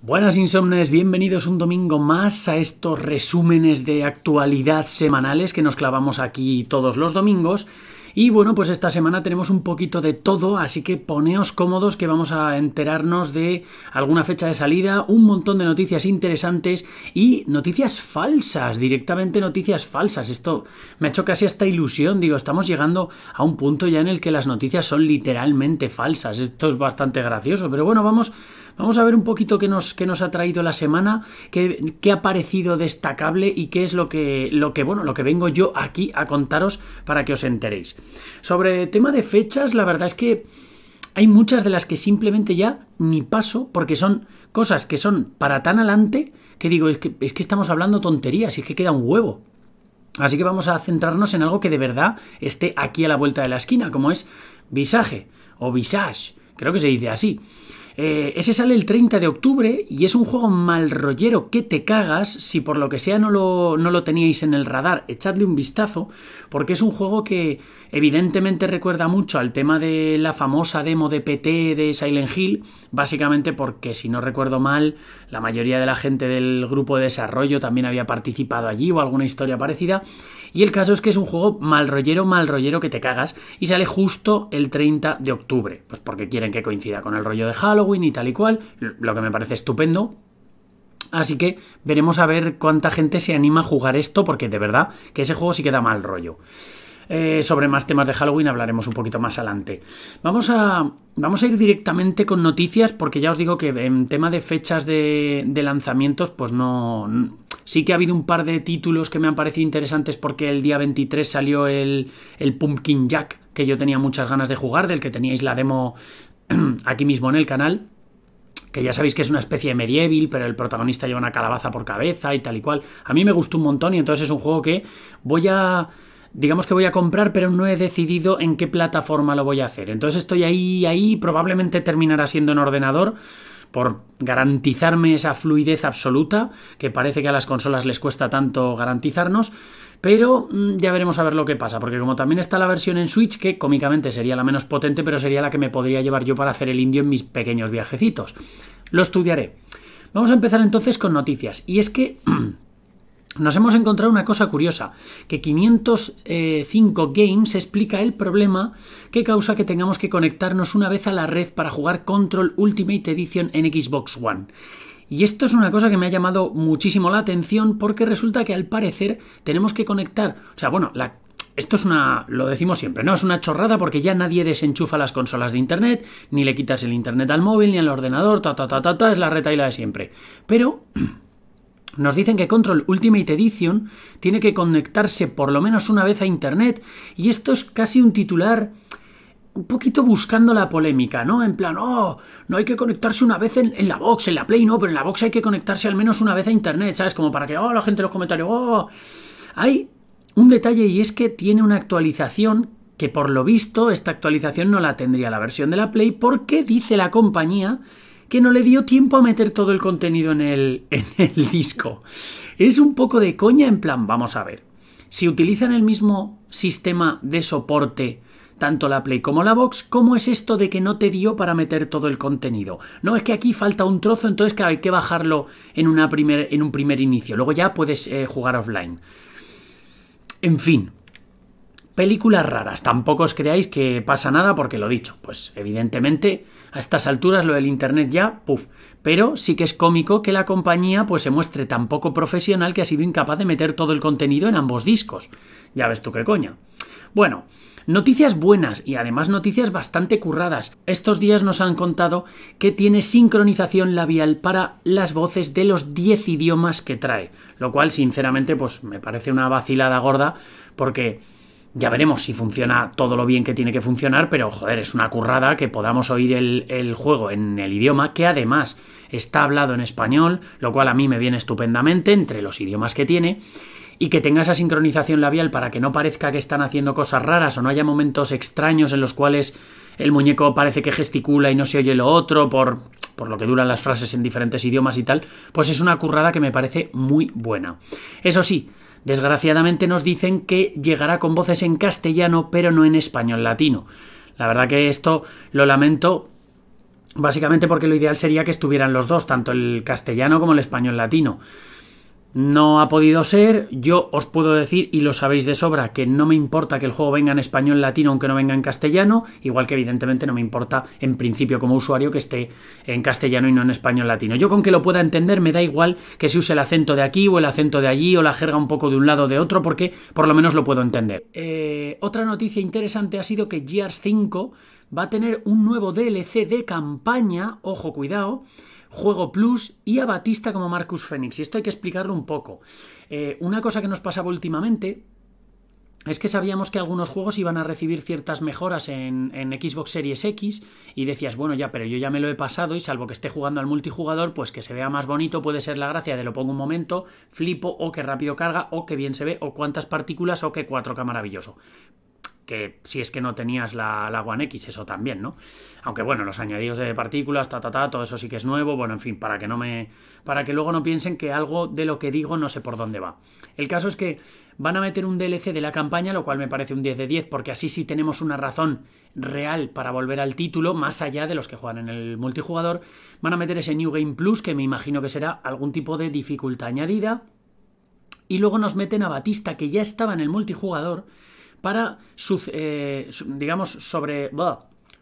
Buenas insomnes, bienvenidos un domingo más a estos resúmenes de actualidad semanales que nos clavamos aquí todos los domingos. Y bueno, pues esta semana tenemos un poquito de todo, así que poneos cómodos que vamos a enterarnos de alguna fecha de salida, un montón de noticias interesantes y noticias falsas, directamente noticias falsas. Esto me ha hecho casi esta ilusión, digo, estamos llegando a un punto ya en el que las noticias son literalmente falsas. Esto es bastante gracioso, pero bueno, vamos Vamos a ver un poquito qué nos, nos ha traído la semana, qué, ha parecido destacable y qué es lo que, lo que, bueno, lo que vengo yo aquí a contaros para que os enteréis. Sobre tema de fechas, la verdad es que hay muchas de las que simplemente ya ni paso porque son cosas que son para tan adelante que digo, es que, es que estamos hablando tonterías y es que queda un huevo. Así que vamos a centrarnos en algo que de verdad esté aquí a la vuelta de la esquina, como es visaje o visage, creo que se dice así. Eh, ese sale el 30 de octubre y es un juego mal rollero que te cagas si por lo que sea no lo, no lo teníais en el radar. Echadle un vistazo porque es un juego que evidentemente recuerda mucho al tema de la famosa demo de PT de Silent Hill, básicamente porque si no recuerdo mal la mayoría de la gente del grupo de desarrollo también había participado allí o alguna historia parecida. Y el caso es que es un juego mal rollero, mal rollero que te cagas y sale justo el 30 de octubre, pues porque quieren que coincida con el rollo de Halloween y tal y cual, lo que me parece estupendo, Así que veremos a ver cuánta gente se anima a jugar esto, porque de verdad que ese juego sí queda mal rollo. Eh, sobre más temas de Halloween hablaremos un poquito más adelante. Vamos a, vamos a ir directamente con noticias porque ya os digo que en tema de fechas de, lanzamientos pues no, Sí que ha habido un par de títulos que me han parecido interesantes porque el día 23 salió el, el, Pumpkin Jack, que yo tenía muchas ganas de jugar, del que teníais la demo aquí mismo en el canal. Que ya sabéis que es una especie de medieval, pero el protagonista lleva una calabaza por cabeza y tal y cual. A mí me gustó un montón y entonces es un juego que voy a digamos que voy a comprar, pero no he decidido en qué plataforma lo voy a hacer. Entonces estoy ahí, ahí, probablemente terminará siendo en ordenador por garantizarme esa fluidez absoluta, que parece que a las consolas les cuesta tanto garantizarnos, pero mm, ya veremos a ver lo que pasa, porque como también está la versión en Switch, que cómicamente sería la menos potente, pero sería la que me podría llevar yo para hacer el indio en mis pequeños viajecitos. Lo estudiaré. Vamos a empezar entonces con noticias, y es que... nos hemos encontrado una cosa curiosa, que 505 eh, Games explica el problema que causa que tengamos que conectarnos una vez a la red para jugar Control Ultimate Edition en Xbox One. Y esto es una cosa que me ha llamado muchísimo la atención porque resulta que al parecer tenemos que conectar, o sea, bueno, esto es una, lo decimos siempre, ¿no? Es una chorrada porque ya nadie desenchufa las consolas de Internet, ni le quitas el Internet al móvil, ni al ordenador, ta, ta, ta, ta, ta, es la la de siempre. Pero... Nos dicen que Control Ultimate Edition tiene que conectarse por lo menos una vez a Internet y esto es casi un titular un poquito buscando la polémica, ¿no? En plan, oh, no hay que conectarse una vez en, la box, en la Play no, pero en la box hay que conectarse al menos una vez a Internet, ¿sabes? Como para que, oh, la gente en los comentarios, oh. Hay un detalle y es que tiene una actualización que por lo visto esta actualización no la tendría la versión de la Play porque dice la compañía que no le dio tiempo a meter todo el contenido en el, disco. Es un poco de coña en plan, vamos a ver, si utilizan el mismo sistema de soporte tanto la Play como la Box, ¿cómo es esto de que no te dio para meter todo el contenido? No, es que aquí falta un trozo, entonces que hay que bajarlo en, una en un primer inicio, luego ya puedes eh, jugar offline. En fin, Películas raras. Tampoco os creáis que pasa nada porque lo dicho. Pues evidentemente a estas alturas lo del Internet ya, puff. Pero sí que es cómico que la compañía pues se muestre tan poco profesional que ha sido incapaz de meter todo el contenido en ambos discos. Ya ves tú qué coña. Bueno, Noticias buenas y además noticias bastante curradas. Estos días nos han contado que tiene sincronización labial para las voces de los 10 idiomas que trae, lo cual sinceramente pues me parece una vacilada gorda porque ya veremos si funciona todo lo bien que tiene que funcionar, pero joder, es una currada que podamos oír el, juego en el idioma, que además está hablado en español, lo cual a mí me viene estupendamente entre los idiomas que tiene y que tenga esa sincronización labial para que no parezca que están haciendo cosas raras o no haya momentos extraños en los cuales el muñeco parece que gesticula y no se oye lo otro por, por lo que duran las frases en diferentes idiomas y tal, pues es una currada que me parece muy buena. Eso sí, Desgraciadamente nos dicen que llegará con voces en castellano, pero no en español latino. La verdad que esto lo lamento básicamente porque lo ideal sería que estuvieran los dos, tanto el castellano como el español latino. No ha podido ser, yo os puedo decir, y lo sabéis de sobra, que no me importa que el juego venga en español latino aunque no venga en castellano, igual que evidentemente no me importa en principio como usuario que esté en castellano y no en español latino. Yo con que lo pueda entender me da igual que se use el acento de aquí o el acento de allí o la jerga un poco de un lado o de otro porque por lo menos lo puedo entender. Eh, otra noticia interesante ha sido que Gears 5 va a tener un nuevo DLC de campaña, ojo cuidado, Juego Plus y a Batista como Marcus Fenix. Y esto hay que explicarlo un poco. Eh, una cosa que nos pasaba últimamente es que sabíamos que algunos juegos iban a recibir ciertas mejoras en, en, Xbox Series X y decías, bueno, ya, pero yo ya me lo he pasado y salvo que esté jugando al multijugador, pues que se vea más bonito puede ser la gracia de lo pongo un momento, flipo o que rápido carga o que bien se ve o cuántas partículas o que 4K maravilloso que si es que no tenías la, la, One X, eso también, ¿no? Aunque bueno, los añadidos de partículas, ta, ta, ta, todo eso sí que es nuevo, bueno, en fin, para que no me. para que luego no piensen que algo de lo que digo no sé por dónde va. El caso es que van a meter un DLC de la campaña, lo cual me parece un 10 de 10, porque así sí tenemos una razón real para volver al título, más allá de los que juegan en el multijugador. Van a meter ese New Game Plus, que me imagino que será algún tipo de dificultad añadida. Y luego nos meten a Batista, que ya estaba en el multijugador para, eh, digamos, sobre...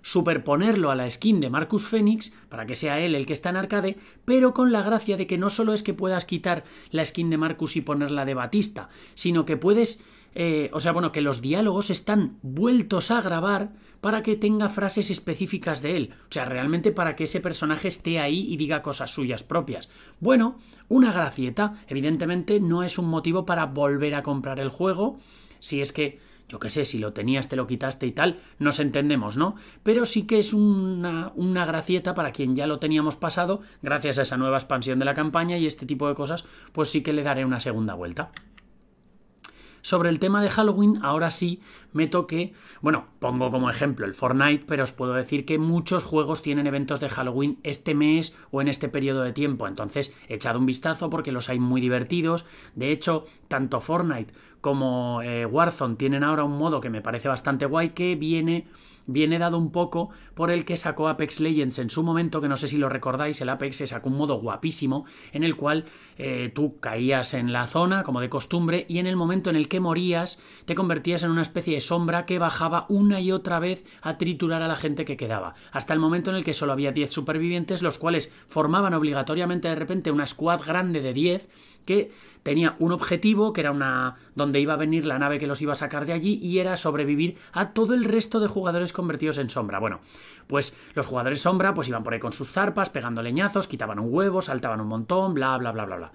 superponerlo a la skin de Marcus Fenix para que sea él el que está en arcade, pero con la gracia de que no solo es que puedas quitar la skin de Marcus y ponerla de Batista, sino que puedes, eh, o sea, bueno, que los diálogos están vueltos a grabar para que tenga frases específicas de él, o sea, realmente para que ese personaje esté ahí y diga cosas suyas propias. Bueno, una gracieta, evidentemente no es un motivo para volver a comprar el juego, si es que yo qué sé, si lo tenías, te lo quitaste y tal, nos entendemos, ¿no? Pero sí que es una, una gracieta para quien ya lo teníamos pasado, gracias a esa nueva expansión de la campaña y este tipo de cosas, pues sí que le daré una segunda vuelta sobre el tema de Halloween, ahora sí me toque bueno, pongo como ejemplo el Fortnite, pero os puedo decir que muchos juegos tienen eventos de Halloween este mes o en este periodo de tiempo, entonces echad un vistazo porque los hay muy divertidos. De hecho, tanto Fortnite como eh, Warzone tienen ahora un modo que me parece bastante guay que viene viene dado un poco por el que sacó Apex Legends en su momento, que no sé si lo recordáis, el Apex se sacó un modo guapísimo en el cual eh, tú caías en la zona, como de costumbre, y en el momento en el que morías te convertías en una especie de sombra que bajaba una y otra vez a triturar a la gente que quedaba, hasta el momento en el que solo había 10 supervivientes, los cuales formaban obligatoriamente de repente una squad grande de 10 que tenía un objetivo que era una donde iba a venir la nave que los iba a sacar de allí y era sobrevivir a todo el resto de jugadores convertidos en sombra. Bueno, pues los jugadores sombra pues iban por ahí con sus zarpas, pegando leñazos, quitaban un huevo, saltaban un montón, bla bla bla bla bla.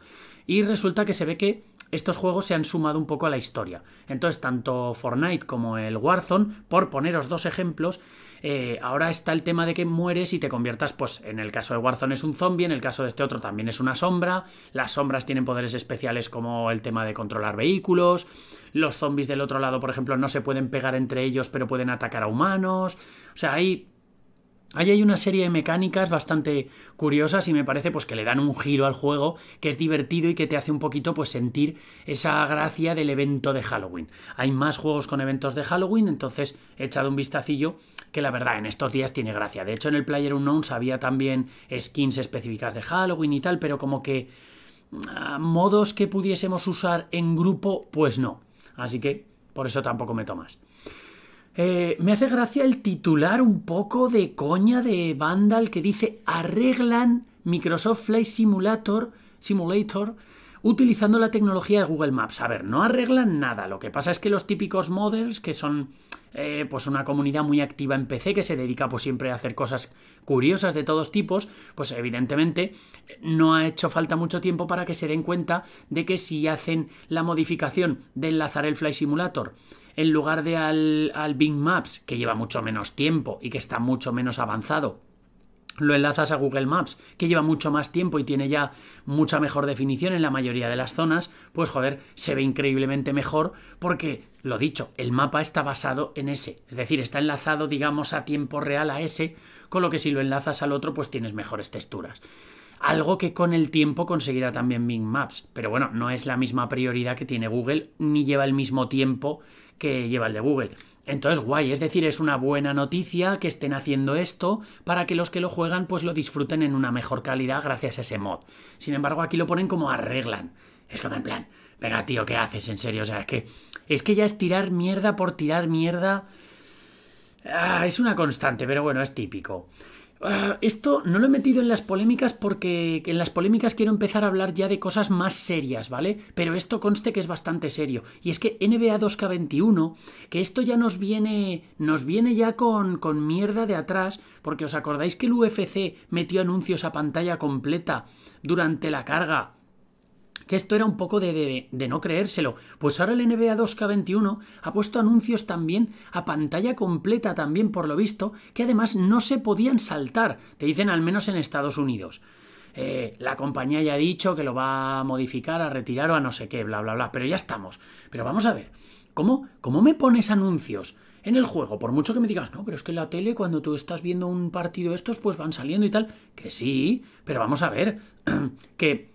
Y resulta que se ve que estos juegos se han sumado un poco a la historia. Entonces, tanto Fortnite como el Warzone, por poneros dos ejemplos, eh, ahora está el tema de que mueres y te conviertas, pues en el caso de Warzone es un zombie, en el caso de este otro también es una sombra, las sombras tienen poderes especiales como el tema de controlar vehículos, los zombies del otro lado, por ejemplo, no se pueden pegar entre ellos, pero pueden atacar a humanos, o sea, ahí Ahí hay una serie de mecánicas bastante curiosas y me parece pues que le dan un giro al juego que es divertido y que te hace un poquito pues sentir esa gracia del evento de Halloween. Hay más juegos con eventos de Halloween, entonces he echado un vistacillo que la verdad en estos días tiene gracia. De hecho en el Player Unknowns había también skins específicas de Halloween y tal, pero como que ah, modos que pudiésemos usar en grupo pues no. Así que por eso tampoco me tomas. Eh, me hace gracia el titular un poco de coña de Vandal que dice arreglan Microsoft Flight Simulator, utilizando la tecnología de Google Maps. A ver, no arreglan nada. Lo que pasa es que los típicos models, que son eh, pues una comunidad muy activa en PC que se dedica pues, siempre a hacer cosas curiosas de todos tipos, pues evidentemente no ha hecho falta mucho tiempo para que se den cuenta de que si hacen la modificación de enlazar el Flight Simulator en lugar de al, Bing Maps, que lleva mucho menos tiempo y que está mucho menos avanzado, lo enlazas a Google Maps, que lleva mucho más tiempo y tiene ya mucha mejor definición en la mayoría de las zonas, pues joder, se ve increíblemente mejor porque, lo dicho, el mapa está basado en ese, es decir, está enlazado, digamos, a tiempo real a ese, con lo que si lo enlazas al otro, pues tienes mejores texturas algo que con el tiempo conseguirá también Bing Maps. Pero bueno, no es la misma prioridad que tiene Google, ni lleva el mismo tiempo que lleva el de Google. Entonces, guay, es decir, es una buena noticia que estén haciendo esto para que los que lo juegan pues lo disfruten en una mejor calidad gracias a ese mod. Sin embargo, aquí lo ponen como arreglan. Es como en plan, venga tío, ¿qué haces? En serio, o sea, es que, es que ya es tirar mierda por tirar mierda. Ah, es una constante, pero bueno, es típico. Ah, esto no lo he metido en las polémicas porque en las polémicas quiero empezar a hablar ya de cosas más serias, ¿vale? Pero esto conste que es bastante serio. Y es que NBA 2K21, que esto ya nos viene. nos viene ya con, con mierda de atrás, porque os acordáis que el UFC metió anuncios a pantalla completa durante la carga que esto era un poco de, no creérselo. Pues ahora el NBA 2K21 ha puesto anuncios también a pantalla completa también por lo visto, que además no se podían saltar, te dicen al menos en Estados Unidos. Eh, la compañía ya ha dicho que lo va a modificar, a retirar o a no sé qué, bla, bla, bla, pero ya estamos. Pero vamos a ver, ¿cómo, cómo me pones anuncios? en el juego, por mucho que me digas, no, pero es que en la tele cuando tú estás viendo un partido estos, pues van saliendo y tal, que sí, pero vamos a ver, que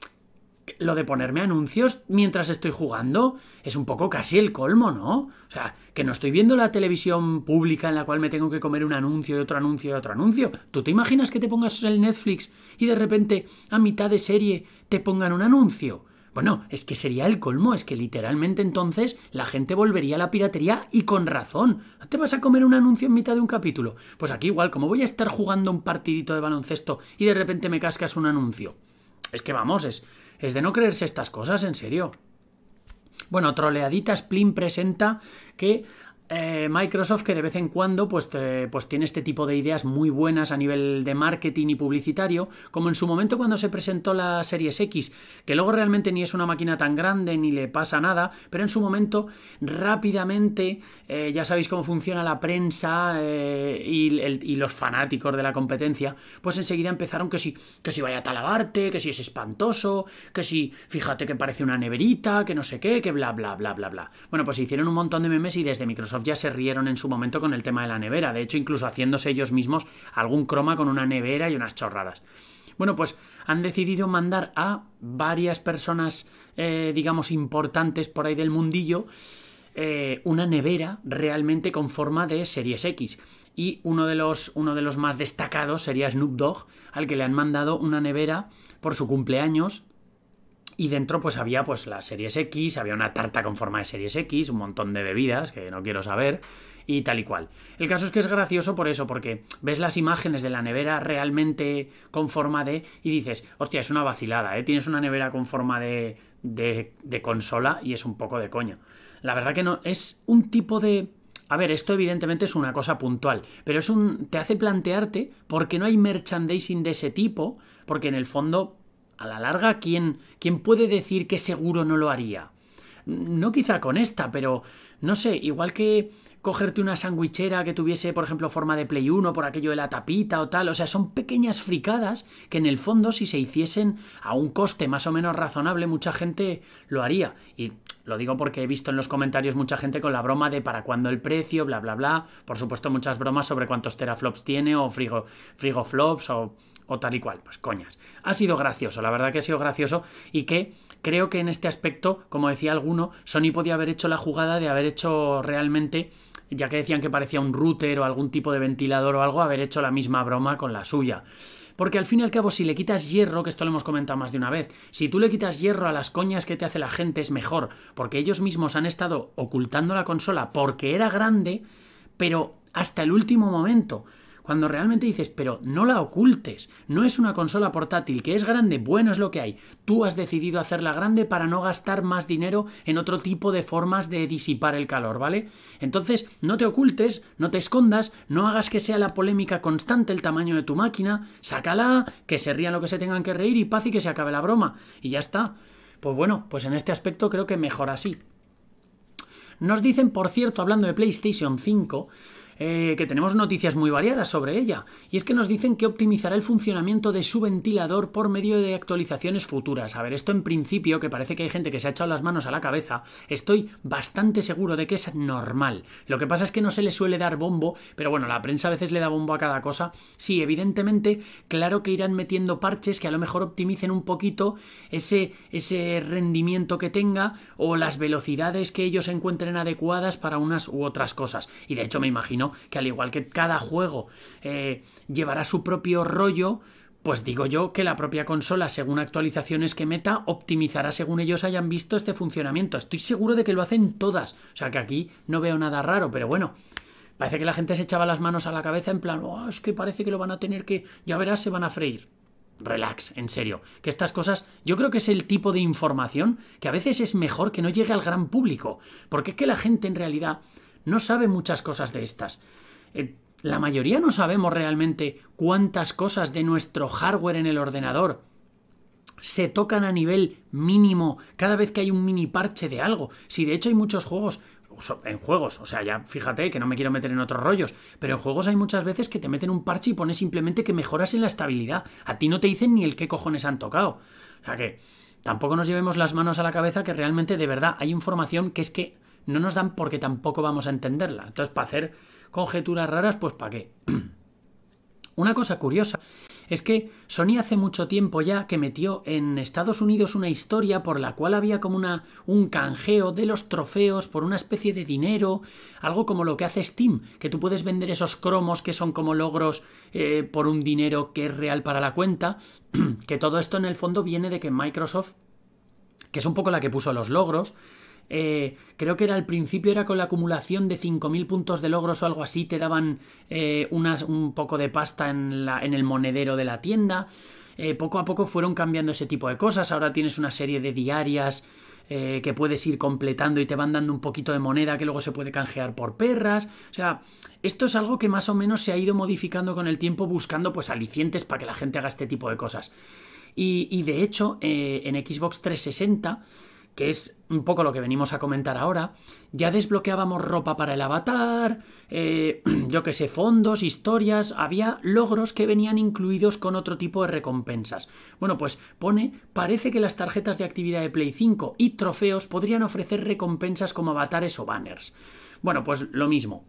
lo de ponerme anuncios mientras estoy jugando es un poco casi el colmo, ¿no? O sea, que no estoy viendo la televisión pública en la cual me tengo que comer un anuncio y otro anuncio y otro anuncio. ¿Tú te imaginas que te pongas el Netflix y de repente a mitad de serie te pongan un anuncio? Bueno, es que sería el colmo, es que literalmente entonces la gente volvería a la piratería y con razón. ¿Te vas a comer un anuncio en mitad de un capítulo? Pues aquí igual, como voy a estar jugando un partidito de baloncesto y de repente me cascas un anuncio. Es que vamos, es, es de no creerse estas cosas, en serio. Bueno, troleadita Splin presenta que eh, Microsoft que de vez en cuando pues, pues, tiene este tipo de ideas muy buenas a nivel de marketing y publicitario, como en su momento cuando se presentó la Series X, que luego realmente ni es una máquina tan grande ni le pasa nada, pero en su momento rápidamente eh, ya sabéis cómo funciona la prensa eh, y, los fanáticos de la competencia, pues enseguida empezaron que si, que si vaya a talabarte, que si es espantoso, que si fíjate que parece una neverita, que no sé qué, que bla bla bla bla bla. Bueno, pues hicieron un montón de memes y desde Microsoft ya se rieron en su momento con el tema de la nevera, de hecho incluso haciéndose ellos mismos algún croma con una nevera y unas chorradas. Bueno, pues han decidido mandar a varias personas, eh, digamos, importantes por ahí del mundillo, eh, una nevera realmente con forma de Series X. Y uno de, los, uno de los más destacados sería Snoop Dogg, al que le han mandado una nevera por su cumpleaños y dentro pues había pues las series X, había una tarta con forma de series X, un montón de bebidas que no quiero saber y tal y cual. El caso es que es gracioso por eso, porque ves las imágenes de la nevera realmente con forma de y dices, hostia, es una vacilada, ¿eh? Tienes una nevera con forma de, de, de consola y es un poco de coña. La verdad que no, es un tipo de... A ver, esto evidentemente es una cosa puntual, pero es un. te hace plantearte porque no hay merchandising de ese tipo, porque en el fondo a la larga, ¿quién, ¿quién puede decir que seguro no lo haría? No quizá con esta, pero no sé, igual que cogerte una sandwichera que tuviese, por ejemplo, forma de Play 1 por aquello de la tapita o tal. O sea, son pequeñas fricadas que en el fondo, si se hiciesen a un coste más o menos razonable, mucha gente lo haría. Y lo digo porque he visto en los comentarios mucha gente con la broma de para cuándo el precio, bla, bla, bla. Por supuesto, muchas bromas sobre cuántos teraflops tiene o frigo, frigoflops o o tal y cual. Pues coñas. Ha sido gracioso, la verdad que ha sido gracioso y que creo que en este aspecto, como decía alguno, Sony podía haber hecho la jugada de haber hecho realmente ya que decían que parecía un router o algún tipo de ventilador o algo, haber hecho la misma broma con la suya. Porque al fin y al cabo, si le quitas hierro, que esto lo hemos comentado más de una vez, si tú le quitas hierro a las coñas que te hace la gente es mejor, porque ellos mismos han estado ocultando la consola porque era grande, pero hasta el último momento. Cuando realmente dices, pero no la ocultes, no es una consola portátil, que es grande, bueno es lo que hay. Tú has decidido hacerla grande para no gastar más dinero en otro tipo de formas de disipar el calor, ¿vale? Entonces, no te ocultes, no te escondas, no hagas que sea la polémica constante el tamaño de tu máquina, sácala, que se rían lo que se tengan que reír y paz y que se acabe la broma. Y ya está. Pues bueno, pues en este aspecto creo que mejor así. Nos dicen, por cierto, hablando de PlayStation 5, eh, que tenemos noticias muy variadas sobre ella, y es que nos dicen que optimizará el funcionamiento de su ventilador por medio de actualizaciones futuras. A ver, esto en principio, que parece que hay gente que se ha echado las manos a la cabeza, estoy bastante seguro de que es normal. Lo que pasa es que no se le suele dar bombo, pero bueno, la prensa a veces le da bombo a cada cosa. Sí, evidentemente, claro que irán metiendo parches que a lo mejor optimicen un poquito ese, ese rendimiento que tenga o las velocidades que ellos encuentren adecuadas para unas u otras cosas. Y de hecho me imagino que al igual que cada juego eh, llevará su propio rollo, pues digo yo que la propia consola, según actualizaciones que meta, optimizará según ellos hayan visto este funcionamiento. Estoy seguro de que lo hacen todas. O sea que aquí no veo nada raro, pero bueno. Parece que la gente se echaba las manos a la cabeza en plan, oh, es que parece que lo van a tener que, ya verás, se van a freír. Relax, en serio. Que estas cosas, yo creo que es el tipo de información que a veces es mejor que no llegue al gran público. Porque es que la gente en realidad no sabe muchas cosas de estas. Eh, la mayoría no sabemos realmente cuántas cosas de nuestro hardware en el ordenador se tocan a nivel mínimo cada vez que hay un mini parche de algo. Si de hecho hay muchos juegos, en juegos, o sea, ya fíjate que no me quiero meter en otros rollos, pero en juegos hay muchas veces que te meten un parche y pones simplemente que mejoras en la estabilidad. A ti no te dicen ni el qué cojones han tocado. O sea que tampoco nos llevemos las manos a la cabeza que realmente de verdad hay información que es que no nos dan porque tampoco vamos a entenderla. Entonces, para hacer conjeturas raras, pues ¿para qué? una cosa curiosa es que Sony hace mucho tiempo ya que metió en Estados Unidos una historia por la cual había como una, un canjeo de los trofeos por una especie de dinero, algo como lo que hace Steam, que tú puedes vender esos cromos que son como logros eh, por un dinero que es real para la cuenta, que todo esto en el fondo viene de que Microsoft, que es un poco la que puso los logros, eh, creo que era al principio era con la acumulación de 5.000 puntos de logros o algo así, te daban eh, unas, un poco de pasta en, la, en el monedero de la tienda. Eh, poco a poco fueron cambiando ese tipo de cosas, ahora tienes una serie de diarias que puedes ir completando y te van dando un poquito de moneda que luego se puede canjear por perras. O sea, esto es algo que más o menos se ha ido modificando con el tiempo buscando pues alicientes para que la gente haga este tipo de cosas. Y, y de hecho, en Xbox 360 que es un poco lo que venimos a comentar ahora, ya desbloqueábamos ropa para el avatar, eh, yo que sé, fondos, historias, había logros que venían incluidos con otro tipo de recompensas. Bueno, pues pone, parece que las tarjetas de actividad de Play 5 y trofeos podrían ofrecer recompensas como avatares o banners. Bueno, pues lo mismo,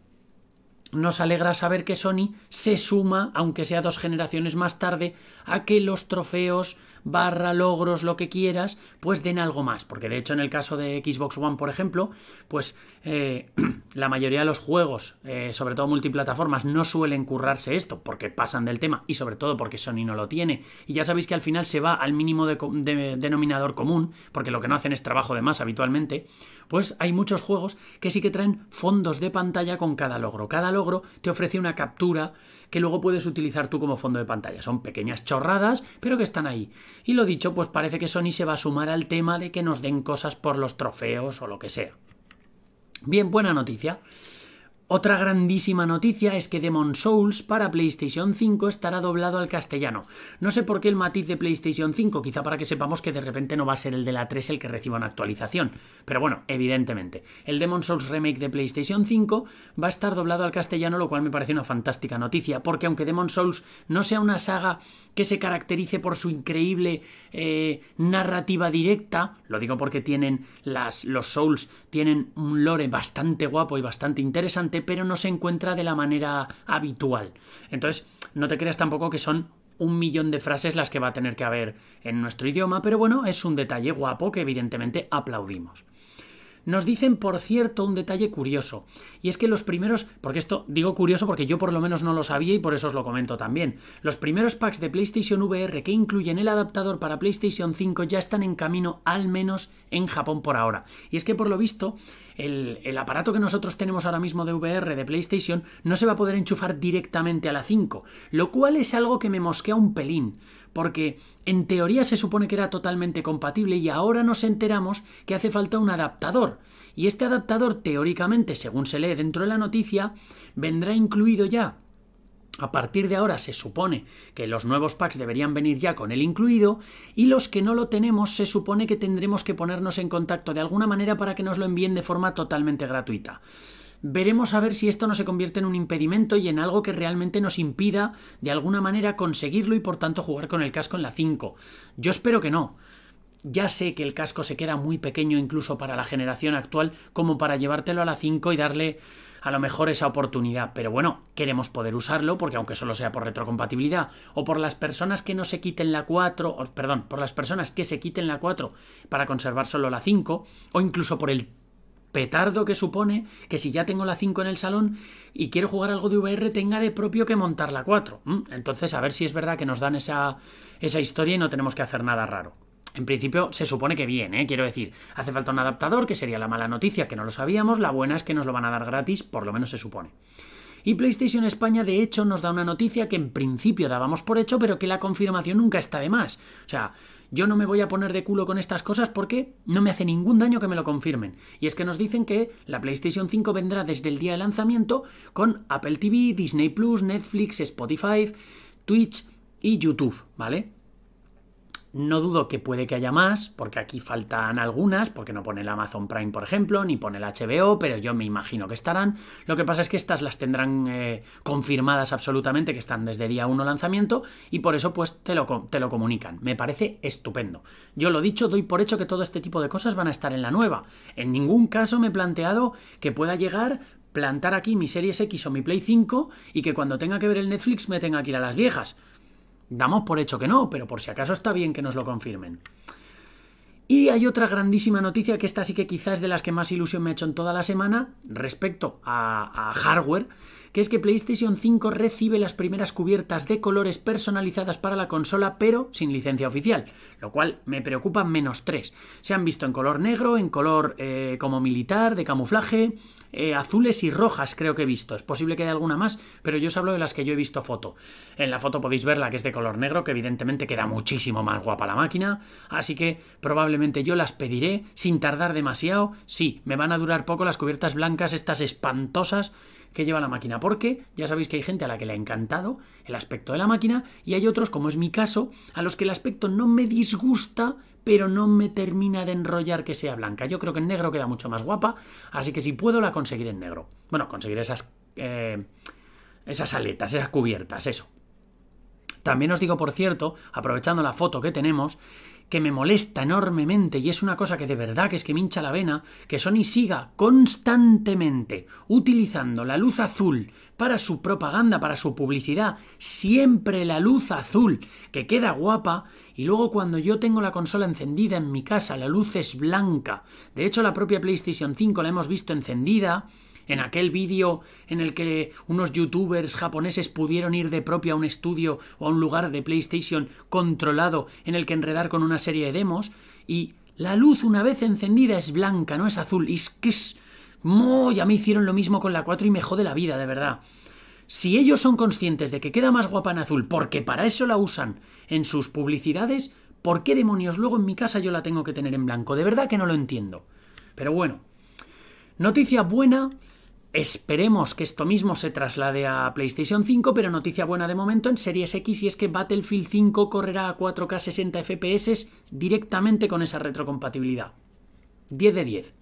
nos alegra saber que Sony se suma, aunque sea dos generaciones más tarde, a que los trofeos, barra logros, lo que quieras, pues den algo más. Porque de hecho en el caso de Xbox One, por ejemplo, pues eh, la mayoría de los juegos, eh, sobre todo multiplataformas, no suelen currarse esto porque pasan del tema y sobre todo porque Sony no lo tiene. Y ya sabéis que al final se va al mínimo de, denominador común, porque lo que no hacen es trabajo de más habitualmente, pues hay muchos juegos que sí que traen fondos de pantalla con cada logro. Cada logro te ofrece una captura que luego puedes utilizar tú como fondo de pantalla. Son pequeñas chorradas, pero que están ahí. Y lo dicho, pues parece que Sony se va a sumar al tema de que nos den cosas por los trofeos o lo que sea. Bien, buena noticia. Otra grandísima noticia es que Demon Souls para PlayStation 5 estará doblado al castellano. No sé por qué el matiz de PlayStation 5, quizá para que sepamos que de repente no va a ser el de la 3 el que reciba una actualización. Pero bueno, evidentemente, el Demon Souls Remake de PlayStation 5 va a estar doblado al castellano, lo cual me parece una fantástica noticia, porque aunque Demon Souls no sea una saga que se caracterice por su increíble eh, narrativa directa, lo digo porque tienen las, los Souls tienen un lore bastante guapo y bastante interesante, pero no se encuentra de la manera habitual. Entonces, no te creas tampoco que son un millón de frases las que va a tener que haber en nuestro idioma, pero bueno, es un detalle guapo que evidentemente aplaudimos. Nos dicen, por cierto, un detalle curioso, y es que los primeros, porque esto digo curioso porque yo por lo menos no lo sabía y por eso os lo comento también, los primeros packs de PlayStation VR que incluyen el adaptador para PlayStation 5 ya están en camino, al menos en Japón por ahora. Y es que por lo visto, el, aparato que nosotros tenemos ahora mismo de VR de PlayStation no se va a poder enchufar directamente a la 5, lo cual es algo que me mosquea un pelín porque en teoría se supone que era totalmente compatible y ahora nos enteramos que hace falta un adaptador. Y este adaptador, teóricamente, según se lee dentro de la noticia, vendrá incluido ya a partir de ahora se supone que los nuevos packs deberían venir ya con él incluido y los que no lo tenemos se supone que tendremos que ponernos en contacto de alguna manera para que nos lo envíen de forma totalmente gratuita veremos a ver si esto no se convierte en un impedimento y en algo que realmente nos impida de alguna manera conseguirlo y por tanto jugar con el casco en la 5. Yo espero que no. Ya sé que el casco se queda muy pequeño incluso para la generación actual como para llevártelo a la 5 y darle a lo mejor esa oportunidad, pero bueno, queremos poder usarlo porque aunque solo sea por retrocompatibilidad o por las personas que no se quiten la 4, perdón, por las personas que se quiten la 4 para conservar solo la 5 o incluso por el petardo que supone que si ya tengo la 5 en el salón y quiero jugar algo de VR, tenga de propio que montar la 4. Entonces, a ver si es verdad que nos dan esa, esa historia y no tenemos que hacer nada raro. En principio se supone que bien, ¿eh? quiero decir, hace falta un adaptador, que sería la mala noticia, que no lo sabíamos, la buena es que nos lo van a dar gratis, por lo menos se supone. Y PlayStation España de hecho nos da una noticia que en principio dábamos por hecho, pero que la confirmación nunca está de más. O sea, yo no me voy a poner de culo con estas cosas porque no me hace ningún daño que me lo confirmen. Y es que nos dicen que la PlayStation 5 vendrá desde el día de lanzamiento con Apple TV, Disney Plus, Netflix, Spotify, Twitch y YouTube, ¿vale? No dudo que puede que haya más, porque aquí faltan algunas, porque no pone el Amazon Prime, por ejemplo, ni pone el HBO, pero yo me imagino que estarán. Lo que pasa es que estas las tendrán eh, confirmadas absolutamente, que están desde día 1 lanzamiento, y por eso pues te lo, te lo comunican. Me parece estupendo. Yo lo dicho, doy por hecho que todo este tipo de cosas van a estar en la nueva. En ningún caso me he planteado que pueda llegar plantar aquí mi Series X o mi Play 5 y que cuando tenga que ver el Netflix me tenga que ir a las viejas. Damos por hecho que no, pero por si acaso está bien que nos lo confirmen. Y hay otra grandísima noticia, que esta sí que quizás es de las que más ilusión me ha hecho en toda la semana, respecto a, a hardware, que es que PlayStation 5 recibe las primeras cubiertas de colores personalizadas para la consola, pero sin licencia oficial, lo cual me preocupa menos tres Se han visto en color negro, en color eh, como militar, de camuflaje, eh, azules y rojas creo que he visto. Es posible que haya alguna más, pero yo os hablo de las que yo he visto foto. En la foto podéis ver la que es de color negro, que evidentemente queda muchísimo más guapa la máquina, así que probablemente yo las pediré sin tardar demasiado. Sí, me van a durar poco las cubiertas blancas estas espantosas que lleva la máquina, porque ya sabéis que hay gente a la que le ha encantado el aspecto de la máquina y hay otros, como es mi caso, a los que el aspecto no me disgusta, pero no me termina de enrollar que sea blanca. Yo creo que en negro queda mucho más guapa, así que si puedo la conseguir en negro. Bueno, conseguir esas, eh, esas aletas, esas cubiertas, eso. También os digo, por cierto, aprovechando la foto que tenemos, que me molesta enormemente y es una cosa que de verdad que es que me hincha la vena, que Sony siga constantemente utilizando la luz azul para su propaganda, para su publicidad, siempre la luz azul, que queda guapa, y luego cuando yo tengo la consola encendida en mi casa, la luz es blanca. De hecho, la propia PlayStation 5 la hemos visto encendida, en aquel vídeo en el que unos youtubers japoneses pudieron ir de propio a un estudio o a un lugar de PlayStation controlado en el que enredar con una serie de demos y la luz una vez encendida es blanca, no es azul, y es que es... Ya me hicieron lo mismo con la 4 y me jode la vida, de verdad. Si ellos son conscientes de que queda más guapa en azul porque para eso la usan en sus publicidades, ¿por qué demonios luego en mi casa yo la tengo que tener en blanco? De verdad que no lo entiendo. Pero bueno. Noticia buena Esperemos que esto mismo se traslade a PlayStation 5, pero noticia buena de momento en Series X y es que Battlefield 5 correrá a 4K 60 FPS directamente con esa retrocompatibilidad. 10 de 10.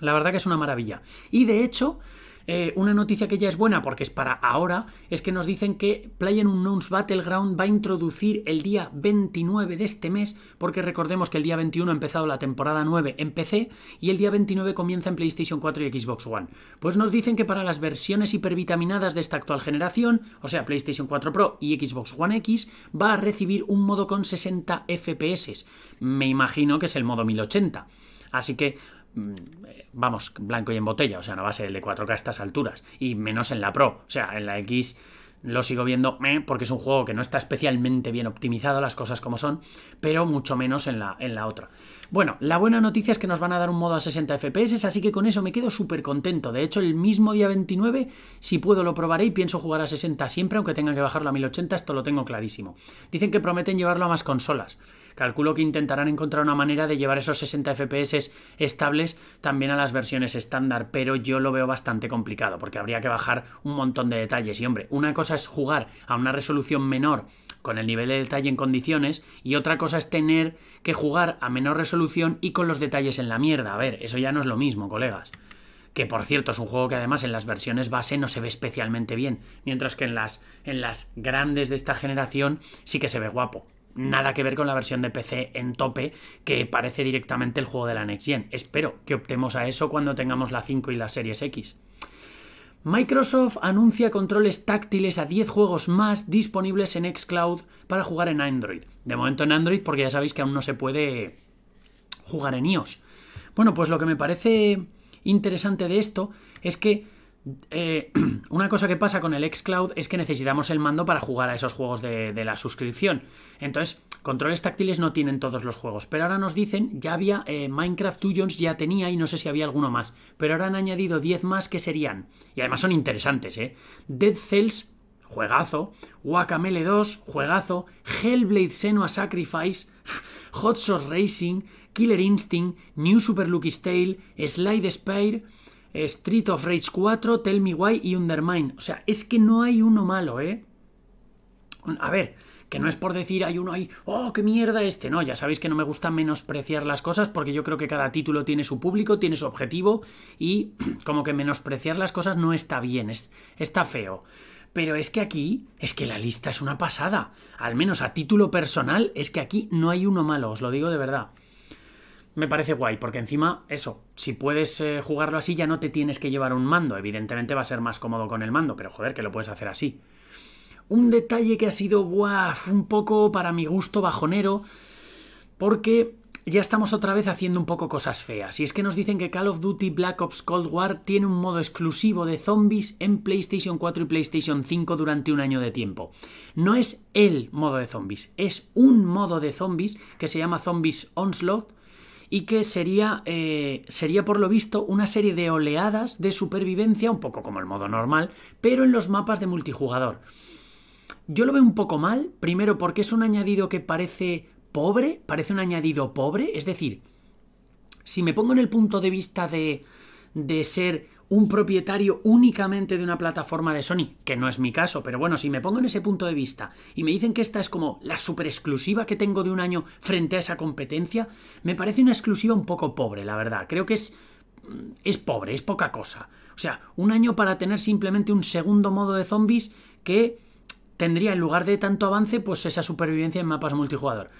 La verdad que es una maravilla. Y de hecho, eh, una noticia que ya es buena porque es para ahora, es que nos dicen que Play Unknowns Battleground va a introducir el día 29 de este mes, porque recordemos que el día 21 ha empezado la temporada 9 en PC y el día 29 comienza en PlayStation 4 y Xbox One. Pues nos dicen que para las versiones hipervitaminadas de esta actual generación, o sea, PlayStation 4 Pro y Xbox One X, va a recibir un modo con 60 FPS. Me imagino que es el modo 1080. Así que Mm, vamos, blanco y en botella, o sea, no va a ser el de 4K a estas alturas, y menos en la Pro, o sea, en la X lo sigo viendo porque es un juego que no está especialmente bien optimizado, las cosas como son, pero mucho menos en la, en la otra. Bueno, la buena noticia es que nos van a dar un modo a 60 FPS, así que con eso me quedo súper contento. De hecho, el mismo día 29, si puedo, lo probaré y pienso jugar a 60 siempre, aunque tengan que bajarlo a 1080, esto lo tengo clarísimo. Dicen que prometen llevarlo a más consolas. Calculo que intentarán encontrar una manera de llevar esos 60 FPS estables también a las versiones estándar, pero yo lo veo bastante complicado, porque habría que bajar un montón de detalles. Y hombre, una cosa es jugar a una resolución menor con el nivel de detalle en condiciones y otra cosa es tener que jugar a menor resolución y con los detalles en la mierda. A ver, eso ya no es lo mismo, colegas. Que por cierto es un juego que además en las versiones base no se ve especialmente bien, mientras que en las, en las grandes de esta generación sí que se ve guapo. Nada que ver con la versión de PC en tope que parece directamente el juego de la Next Gen. Espero que optemos a eso cuando tengamos la 5 y las series X. Microsoft anuncia controles táctiles a 10 juegos más disponibles en Xcloud para jugar en Android. De momento en Android porque ya sabéis que aún no se puede jugar en iOS. Bueno, pues lo que me parece interesante de esto es que eh, una cosa que pasa con el Xcloud es que necesitamos el mando para jugar a esos juegos de, de la suscripción. Entonces, Controles táctiles no tienen todos los juegos, pero ahora nos dicen, ya había eh, Minecraft Dungeons, ya tenía y no sé si había alguno más, pero ahora han añadido 10 más que serían, y además son interesantes, ¿eh? Dead Cells, juegazo, Wakamele 2, juegazo, Hellblade Senua Sacrifice, Hot Source Racing, Killer Instinct, New Super Lucky's Tale, Slide Spire, eh, Street of Rage 4, Tell Me Why y Undermine. O sea, es que no hay uno malo, ¿eh? A ver, que no es por decir hay uno ahí, oh, qué mierda este, no, ya sabéis que no me gusta menospreciar las cosas porque yo creo que cada título tiene su público, tiene su objetivo y como que menospreciar las cosas no está bien, es, está feo. Pero es que aquí, es que la lista es una pasada, al menos a título personal, es que aquí no hay uno malo, os lo digo de verdad me parece guay, porque encima, eso, si puedes eh, jugarlo así, ya no te tienes que llevar un mando. Evidentemente va a ser más cómodo con el mando, pero joder, que lo puedes hacer así un detalle que ha sido un poco para mi gusto bajonero, porque ya estamos otra vez haciendo un poco cosas feas. Y es que nos dicen que Call of Duty Black Ops Cold War tiene un modo exclusivo de zombies en PlayStation 4 y PlayStation 5 durante un año de tiempo. No es el modo de zombies, es un modo de zombies que se llama Zombies Onslaught y que sería, eh, sería por lo visto una serie de oleadas de supervivencia, un poco como el modo normal, pero en los mapas de multijugador. Yo lo veo un poco mal, primero porque es un añadido que parece pobre, parece un añadido pobre, es decir, si me pongo en el punto de vista de, de ser un propietario únicamente de una plataforma de Sony, que no es mi caso, pero bueno, si me pongo en ese punto de vista y me dicen que esta es como la super exclusiva que tengo de un año frente a esa competencia, me parece una exclusiva un poco pobre, la verdad. Creo que es mm, es pobre, es poca cosa. O sea, un año para tener simplemente un segundo modo de zombies que tendría en lugar de tanto avance, pues esa supervivencia en mapas multijugador.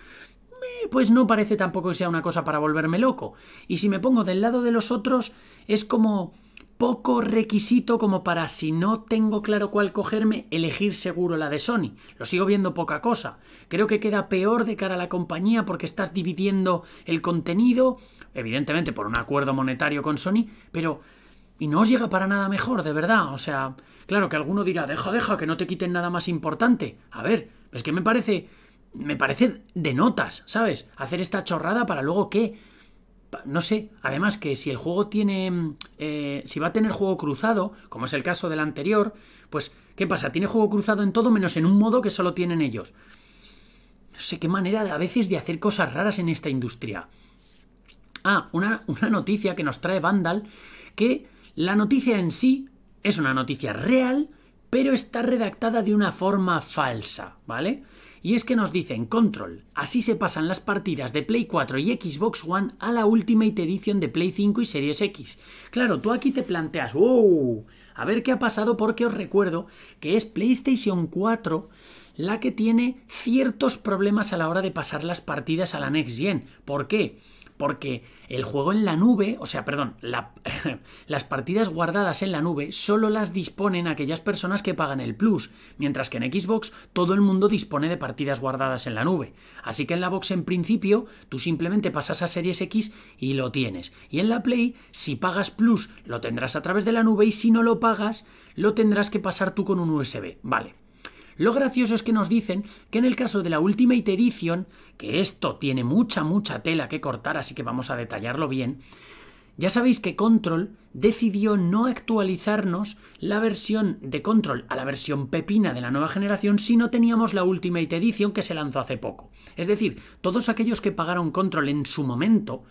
Eh, pues no parece tampoco que sea una cosa para volverme loco. Y si me pongo del lado de los otros, es como poco requisito como para si no tengo claro cuál cogerme, elegir seguro la de Sony. Lo sigo viendo poca cosa. Creo que queda peor de cara a la compañía porque estás dividiendo el contenido, evidentemente por un acuerdo monetario con Sony, pero y no os llega para nada mejor, de verdad. O sea, claro que alguno dirá, deja, deja, que no te quiten nada más importante. A ver, es que me parece. Me parece de notas, ¿sabes? Hacer esta chorrada para luego qué. No sé, además que si el juego tiene. Eh, si va a tener juego cruzado, como es el caso del anterior, pues, ¿qué pasa? Tiene juego cruzado en todo menos en un modo que solo tienen ellos. No sé qué manera a veces de hacer cosas raras en esta industria. Ah, una, una noticia que nos trae Vandal que la noticia en sí es una noticia real, pero está redactada de una forma falsa, ¿vale? Y es que nos dicen, control, así se pasan las partidas de Play 4 y Xbox One a la Ultimate Edition de Play 5 y Series X. Claro, tú aquí te planteas, wow, a ver qué ha pasado porque os recuerdo que es PlayStation 4 la que tiene ciertos problemas a la hora de pasar las partidas a la Next Gen. ¿Por qué? porque el juego en la nube, o sea, perdón, las partidas guardadas en la nube solo las disponen aquellas personas que pagan el plus, mientras que en Xbox todo el mundo dispone de partidas guardadas en la nube. Así que en la Box en principio tú simplemente pasas a Series X y lo tienes. Y en la Play, si pagas plus, lo tendrás a través de la nube y si no lo pagas, lo tendrás que pasar tú con un USB. Vale, lo gracioso es que nos dicen que en el caso de la Ultimate Edition, que esto tiene mucha, mucha tela que cortar, así que vamos a detallarlo bien, ya sabéis que Control decidió no actualizarnos la versión de Control a la versión pepina de la nueva generación si no teníamos la Ultimate Edition que se lanzó hace poco. Es decir, todos aquellos que pagaron Control en su momento,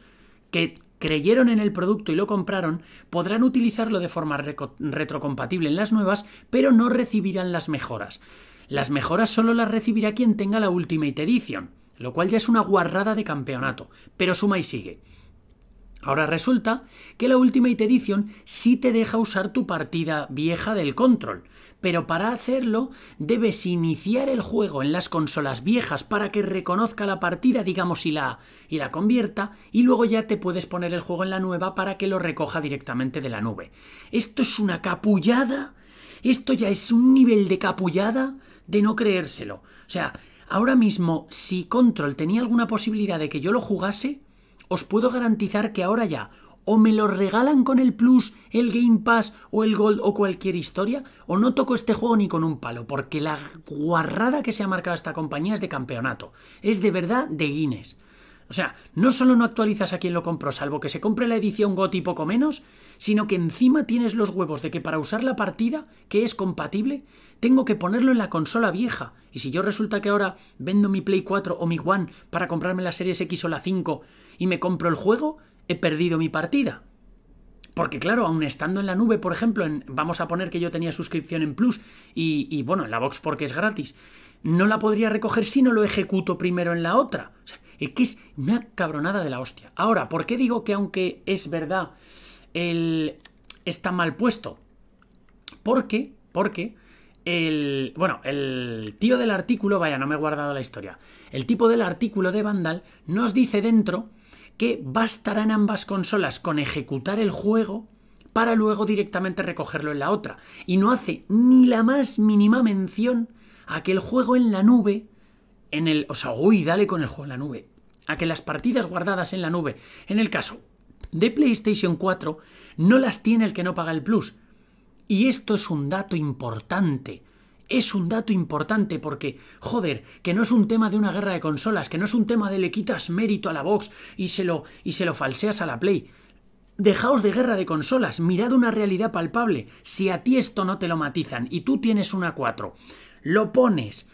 que creyeron en el producto y lo compraron, podrán utilizarlo de forma retrocompatible en las nuevas, pero no recibirán las mejoras. Las mejoras solo las recibirá quien tenga la Ultimate Edition, lo cual ya es una guarrada de campeonato, pero suma y sigue. Ahora resulta que la Ultimate Edition sí te deja usar tu partida vieja del control, pero para hacerlo debes iniciar el juego en las consolas viejas para que reconozca la partida, digamos, y la, y la convierta, y luego ya te puedes poner el juego en la nueva para que lo recoja directamente de la nube. Esto es una capullada esto ya es un nivel de capullada de no creérselo. O sea, ahora mismo, si Control tenía alguna posibilidad de que yo lo jugase, os puedo garantizar que ahora ya o me lo regalan con el Plus, el Game Pass o el Gold o cualquier historia, o no toco este juego ni con un palo, porque la guarrada que se ha marcado esta compañía es de campeonato, es de verdad de Guinness. O sea, no solo no actualizas a quien lo compró, salvo que se compre la edición GOTI poco menos, sino que encima tienes los huevos de que para usar la partida, que es compatible, tengo que ponerlo en la consola vieja. Y si yo resulta que ahora vendo mi Play 4 o mi One para comprarme la Series X o la 5 y me compro el juego, he perdido mi partida. Porque claro, aun estando en la nube, por ejemplo, vamos a poner que yo tenía suscripción en Plus y, bueno, en la Box porque es gratis, no la podría recoger si no lo ejecuto primero en la otra. O sea, que es una cabronada de la hostia. Ahora, ¿por qué digo que aunque es verdad, el está mal puesto? Porque, porque el, bueno, el tío del artículo, vaya, no me he guardado la historia. El tipo del artículo de Vandal nos dice dentro que bastarán ambas consolas con ejecutar el juego para luego directamente recogerlo en la otra. Y no hace ni la más mínima mención a que el juego en la nube, en el, o sea, uy, dale con el juego en la nube a que las partidas guardadas en la nube, en el caso de PlayStation 4, no las tiene el que no paga el Plus. Y esto es un dato importante. Es un dato importante porque, joder, que no es un tema de una guerra de consolas, que no es un tema de le quitas mérito a la box y se lo, y se lo falseas a la Play. Dejaos de guerra de consolas, mirad una realidad palpable. Si a ti esto no te lo matizan y tú tienes una 4, lo pones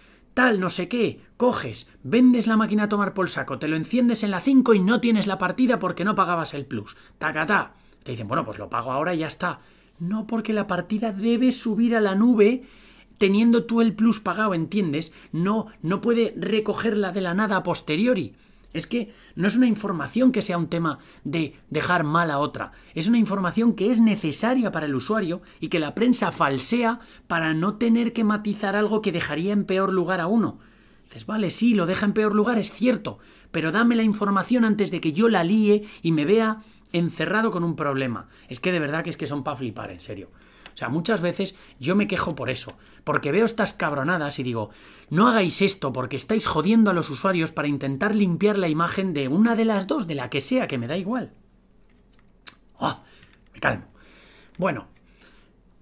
no sé qué, coges, vendes la máquina a tomar por saco, te lo enciendes en la 5 y no tienes la partida porque no pagabas el plus. Tacatá. Te dicen, bueno, pues lo pago ahora y ya está. No, porque la partida debe subir a la nube teniendo tú el plus pagado, ¿entiendes? No, no puede recogerla de la nada a posteriori. Es que no es una información que sea un tema de dejar mal a otra, es una información que es necesaria para el usuario y que la prensa falsea para no tener que matizar algo que dejaría en peor lugar a uno. Dices, vale, sí, lo deja en peor lugar, es cierto, pero dame la información antes de que yo la líe y me vea encerrado con un problema. Es que de verdad que es que son pa' flipar, en serio. O sea, muchas veces yo me quejo por eso, porque veo estas cabronadas y digo, no hagáis esto porque estáis jodiendo a los usuarios para intentar limpiar la imagen de una de las dos, de la que sea, que me da igual. Oh, me calmo. Bueno,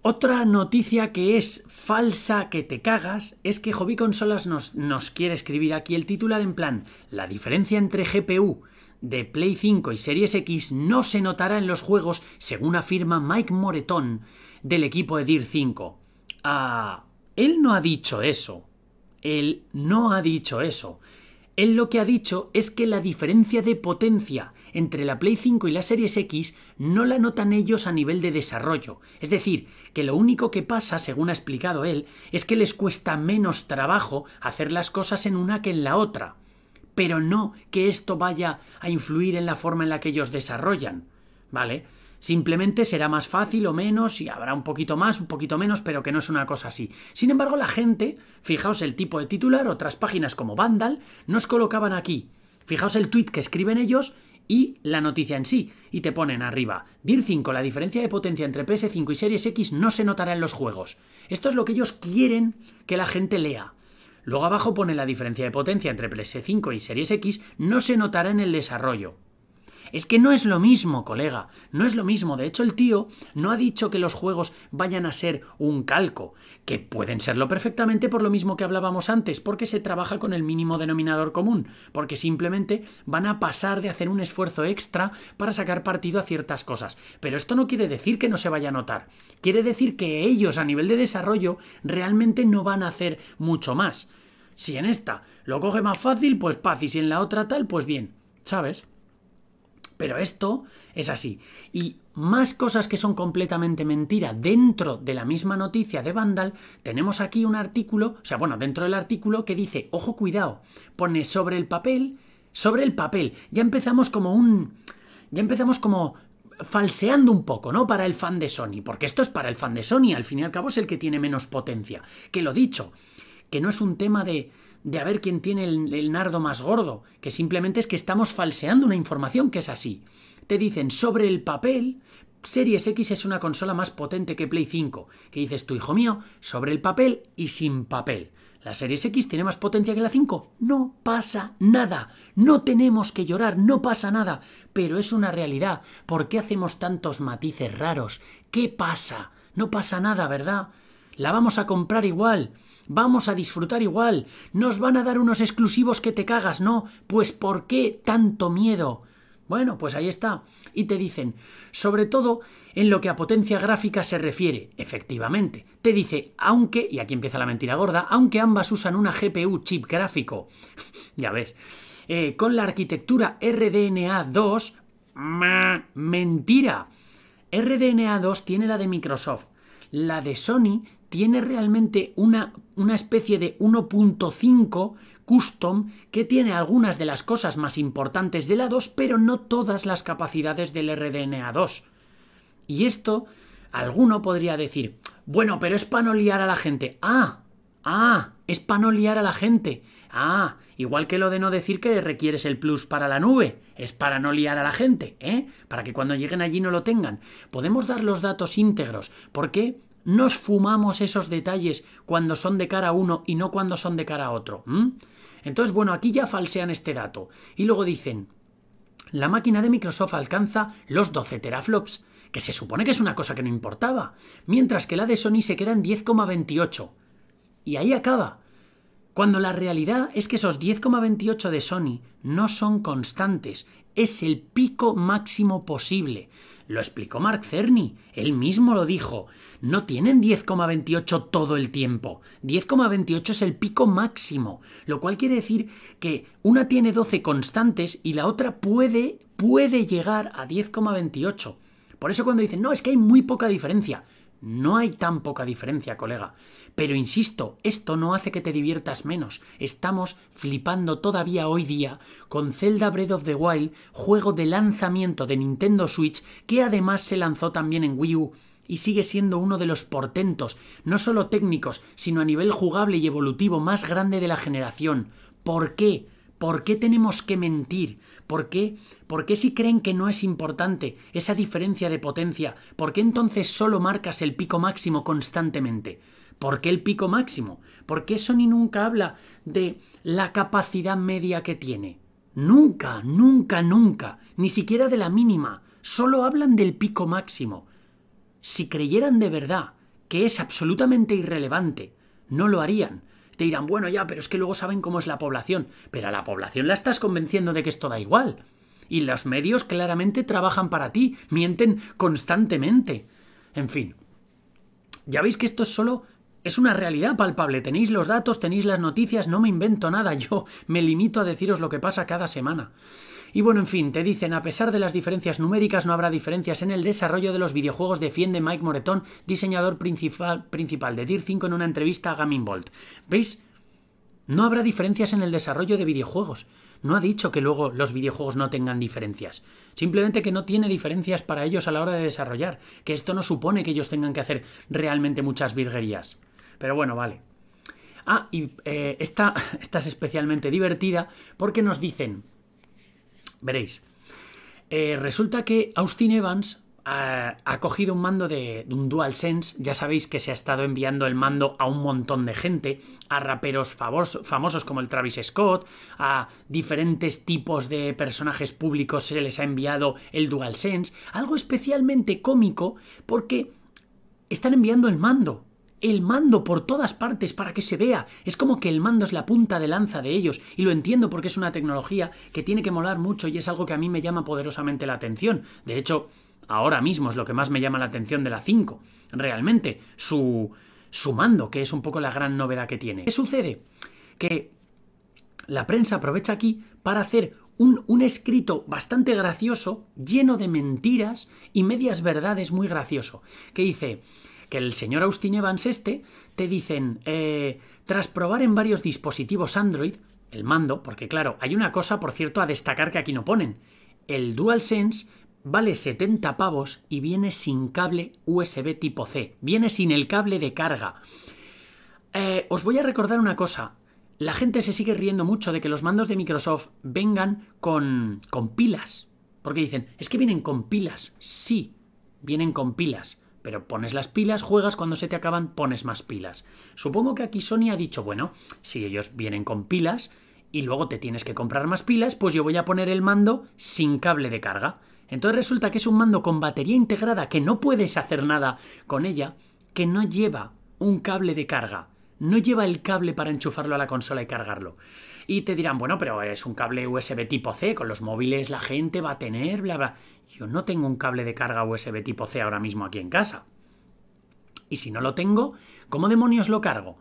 otra noticia que es falsa que te cagas es que Hobby Consolas nos, nos, quiere escribir aquí el titular en plan La diferencia entre GPU de Play 5 y Series X no se notará en los juegos según afirma Mike Moretón del equipo de dir 5. Ah, él no ha dicho eso. Él no ha dicho eso. Él lo que ha dicho es que la diferencia de potencia entre la Play 5 y la Series X no la notan ellos a nivel de desarrollo. Es decir, que lo único que pasa, según ha explicado él, es que les cuesta menos trabajo hacer las cosas en una que en la otra. Pero no que esto vaya a influir en la forma en la que ellos desarrollan. ¿Vale? Simplemente será más fácil o menos y habrá un poquito más, un poquito menos, pero que no es una cosa así. Sin embargo, la gente, fijaos el tipo de titular, otras páginas como Vandal, nos colocaban aquí. Fijaos el tweet que escriben ellos y la noticia en sí. Y te ponen arriba, DIR 5, la diferencia de potencia entre PS5 y Series X no se notará en los juegos. Esto es lo que ellos quieren que la gente lea. Luego abajo pone la diferencia de potencia entre PS5 y Series X no se notará en el desarrollo. Es que no es lo mismo, colega, no es lo mismo. De hecho, el tío no ha dicho que los juegos vayan a ser un calco, que pueden serlo perfectamente por lo mismo que hablábamos antes, porque se trabaja con el mínimo denominador común, porque simplemente van a pasar de hacer un esfuerzo extra para sacar partido a ciertas cosas. Pero esto no quiere decir que no se vaya a notar, quiere decir que ellos a nivel de desarrollo realmente no van a hacer mucho más. Si en esta lo coge más fácil, pues paz, y si en la otra tal, pues bien, ¿sabes? pero esto es así. Y más cosas que son completamente mentira dentro de la misma noticia de Vandal, tenemos aquí un artículo, o sea, bueno, dentro del artículo que dice, ojo cuidado, pone sobre el papel, sobre el papel, ya empezamos como un... Ya empezamos como falseando un poco, ¿no? Para el fan de Sony, porque esto es para el fan de Sony, al fin y al cabo es el que tiene menos potencia. Que lo dicho, que no es un tema de de a ver quién tiene el, nardo más gordo, que simplemente es que estamos falseando una información que es así. Te dicen sobre el papel, Series X es una consola más potente que Play 5, que dices tú, hijo mío, sobre el papel y sin papel. ¿La Series X tiene más potencia que la 5? No pasa nada. No tenemos que llorar, no pasa nada. Pero es una realidad. ¿Por qué hacemos tantos matices raros? ¿Qué pasa? No pasa nada, ¿verdad? La vamos a comprar igual. Vamos a disfrutar igual. Nos van a dar unos exclusivos que te cagas, ¿no? Pues ¿por qué tanto miedo? Bueno, pues ahí está. Y te dicen, sobre todo en lo que a potencia gráfica se refiere, efectivamente. Te dice, aunque, y aquí empieza la mentira gorda, aunque ambas usan una GPU chip gráfico, ya ves, eh, con la arquitectura RDNA 2, mentira. RDNA 2 tiene la de Microsoft, la de Sony tiene realmente una, una especie de 1.5 custom que tiene algunas de las cosas más importantes de la 2, pero no todas las capacidades del RDNA 2. Y esto, alguno podría decir, bueno, pero es para no liar a la gente. Ah, ah, es para no liar a la gente. Ah, igual que lo de no decir que requieres el plus para la nube, es para no liar a la gente, ¿eh? Para que cuando lleguen allí no lo tengan. Podemos dar los datos íntegros. ¿Por qué? nos fumamos esos detalles cuando son de cara a uno y no cuando son de cara a otro. Entonces, bueno, aquí ya falsean este dato. Y luego dicen, la máquina de Microsoft alcanza los 12 teraflops, que se supone que es una cosa que no importaba, mientras que la de Sony se queda en 10,28. Y ahí acaba. Cuando la realidad es que esos 10,28 de Sony no son constantes es el pico máximo posible. Lo explicó Mark Cerny, él mismo lo dijo. No tienen 10,28 todo el tiempo. 10,28 es el pico máximo, lo cual quiere decir que una tiene 12 constantes y la otra puede, puede llegar a 10,28. Por eso cuando dicen, no, es que hay muy poca diferencia. No hay tan poca diferencia, colega. Pero insisto, esto no hace que te diviertas menos. Estamos flipando todavía hoy día con Zelda Breath of the Wild, juego de lanzamiento de Nintendo Switch, que además se lanzó también en Wii U y sigue siendo uno de los portentos, no solo técnicos, sino a nivel jugable y evolutivo más grande de la generación. ¿Por qué? ¿Por qué tenemos que mentir? ¿Por qué? ¿Por qué si creen que no es importante esa diferencia de potencia? ¿Por qué entonces solo marcas el pico máximo constantemente? ¿Por qué el pico máximo? ¿Por qué Sony nunca habla de la capacidad media que tiene? Nunca, nunca, nunca, ni siquiera de la mínima, solo hablan del pico máximo. Si creyeran de verdad que es absolutamente irrelevante, no lo harían, te dirán, bueno, ya, pero es que luego saben cómo es la población. Pero a la población la estás convenciendo de que esto da igual. Y los medios claramente trabajan para ti, mienten constantemente. En fin. Ya veis que esto es solo es una realidad palpable. Tenéis los datos, tenéis las noticias, no me invento nada. Yo me limito a deciros lo que pasa cada semana. Y bueno, en fin, te dicen, a pesar de las diferencias numéricas, no habrá diferencias en el desarrollo de los videojuegos, defiende Mike Moretón, diseñador principal, principal de DIR 5 en una entrevista a Gaming Bolt. ¿Veis? No habrá diferencias en el desarrollo de videojuegos. No ha dicho que luego los videojuegos no tengan diferencias. Simplemente que no tiene diferencias para ellos a la hora de desarrollar, que esto no supone que ellos tengan que hacer realmente muchas virguerías. Pero bueno, vale. Ah, y eh, esta, esta es especialmente divertida porque nos dicen, Veréis. Eh, resulta que Austin Evans eh, ha, cogido un mando de, un DualSense. Ya sabéis que se ha estado enviando el mando a un montón de gente, a raperos famosos como el Travis Scott, a diferentes tipos de personajes públicos se les ha enviado el DualSense. Algo especialmente cómico porque están enviando el mando el mando por todas partes para que se vea. Es como que el mando es la punta de lanza de ellos. Y lo entiendo porque es una tecnología que tiene que molar mucho y es algo que a mí me llama poderosamente la atención. De hecho, ahora mismo es lo que más me llama la atención de la 5. Realmente, su, su mando, que es un poco la gran novedad que tiene. ¿Qué sucede? Que la prensa aprovecha aquí para hacer un, un, escrito bastante gracioso, lleno de mentiras y medias verdades muy gracioso, que dice, que el señor Austin Evans este te dicen, eh, tras probar en varios dispositivos Android, el mando, porque claro, hay una cosa, por cierto, a destacar que aquí no ponen. El DualSense vale 70 pavos y viene sin cable USB tipo C, viene sin el cable de carga. Eh, os voy a recordar una cosa. La gente se sigue riendo mucho de que los mandos de Microsoft vengan con, con pilas. Porque dicen, es que vienen con pilas. Sí, vienen con pilas pero pones las pilas, juegas, cuando se te acaban pones más pilas. Supongo que aquí Sony ha dicho, bueno, si ellos vienen con pilas y luego te tienes que comprar más pilas, pues yo voy a poner el mando sin cable de carga. Entonces resulta que es un mando con batería integrada que no puedes hacer nada con ella, que no lleva un cable de carga, no lleva el cable para enchufarlo a la consola y cargarlo. Y te dirán, bueno, pero es un cable USB tipo C, con los móviles la gente va a tener, bla, bla. Yo no tengo un cable de carga USB tipo C ahora mismo aquí en casa. Y si no lo tengo, ¿cómo demonios lo cargo?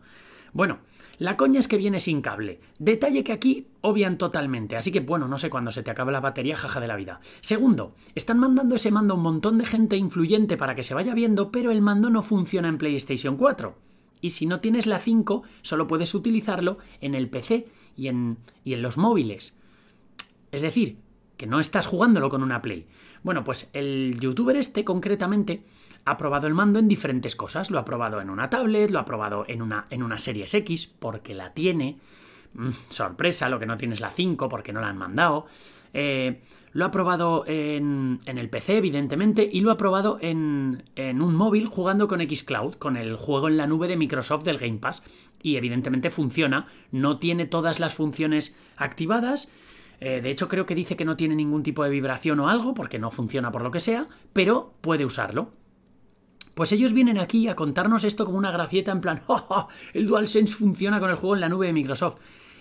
Bueno, la coña es que viene sin cable. Detalle que aquí obvian totalmente, así que bueno, no sé cuándo se te acaba la batería, jaja de la vida. Segundo, están mandando ese mando a un montón de gente influyente para que se vaya viendo, pero el mando no funciona en PlayStation 4. Y si no tienes la 5, solo puedes utilizarlo en el PC y y en los móviles. Es decir, que no estás jugándolo con una Play. Bueno, pues el youtuber este concretamente ha probado el mando en diferentes cosas. Lo ha probado en una tablet, lo ha probado en una, en una Series X, porque la tiene. Mm, sorpresa, lo que no tiene es la 5, porque no la han mandado. Eh, lo ha probado en, en, el PC, evidentemente, y lo ha probado en, en un móvil jugando con Xcloud, con el juego en la nube de Microsoft del Game Pass. Y evidentemente funciona, no tiene todas las funciones activadas, eh, de hecho, creo que dice que no tiene ningún tipo de vibración o algo, porque no funciona por lo que sea, pero puede usarlo. Pues ellos vienen aquí a contarnos esto como una grafieta en plan, ¡Oh, oh, el DualSense funciona con el juego en la nube de Microsoft.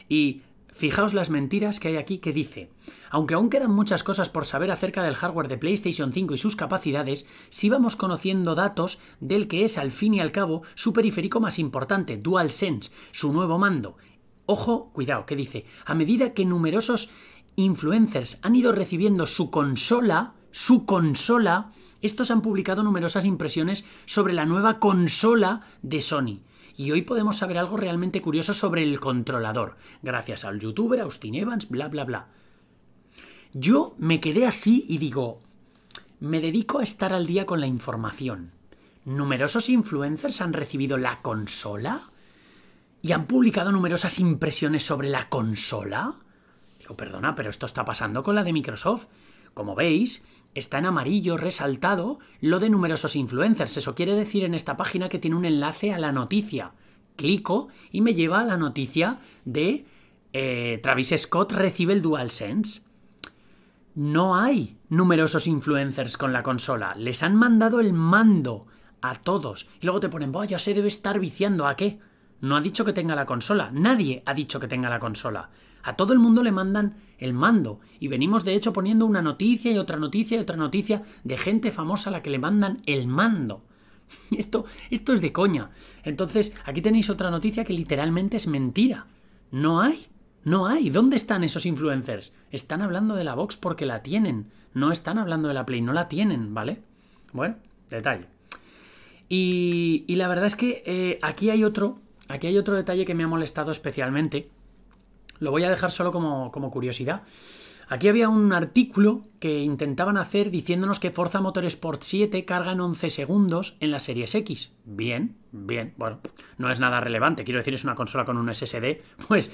Y Fijaos las mentiras que hay aquí que dice. Aunque aún quedan muchas cosas por saber acerca del hardware de PlayStation 5 y sus capacidades, sí vamos conociendo datos del que es al fin y al cabo su periférico más importante, DualSense, su nuevo mando, Ojo, cuidado, que dice, a medida que numerosos influencers han ido recibiendo su consola, su consola, estos han publicado numerosas impresiones sobre la nueva consola de Sony. Y hoy podemos saber algo realmente curioso sobre el controlador, gracias al youtuber Austin Evans, bla, bla, bla. Yo me quedé así y digo, me dedico a estar al día con la información. ¿Numerosos influencers han recibido la consola? y han publicado numerosas impresiones sobre la consola? Digo, perdona, pero esto está pasando con la de Microsoft. Como veis, está en amarillo resaltado lo de numerosos influencers. Eso quiere decir en esta página que tiene un enlace a la noticia. Clico y me lleva a la noticia de eh, Travis Scott recibe el DualSense. No hay numerosos influencers con la consola. Les han mandado el mando a todos. Y luego te ponen, vaya, se debe estar viciando. ¿A qué? no ha dicho que tenga la consola. Nadie ha dicho que tenga la consola. A todo el mundo le mandan el mando. Y venimos de hecho poniendo una noticia y otra noticia y otra noticia de gente famosa a la que le mandan el mando. Esto, esto es de coña. Entonces, aquí tenéis otra noticia que literalmente es mentira. No hay. No hay. ¿Dónde están esos influencers? Están hablando de la Vox porque la tienen. No están hablando de la Play. No la tienen, ¿vale? Bueno, detalle. Y, la verdad es que eh, aquí hay otro aquí hay otro detalle que me ha molestado especialmente. Lo voy a dejar solo como, como curiosidad. Aquí había un artículo que intentaban hacer diciéndonos que Forza Motorsport 7 carga en 11 segundos en la series X. Bien, bien, bueno, no es nada relevante. Quiero decir, es una consola con un SSD, pues,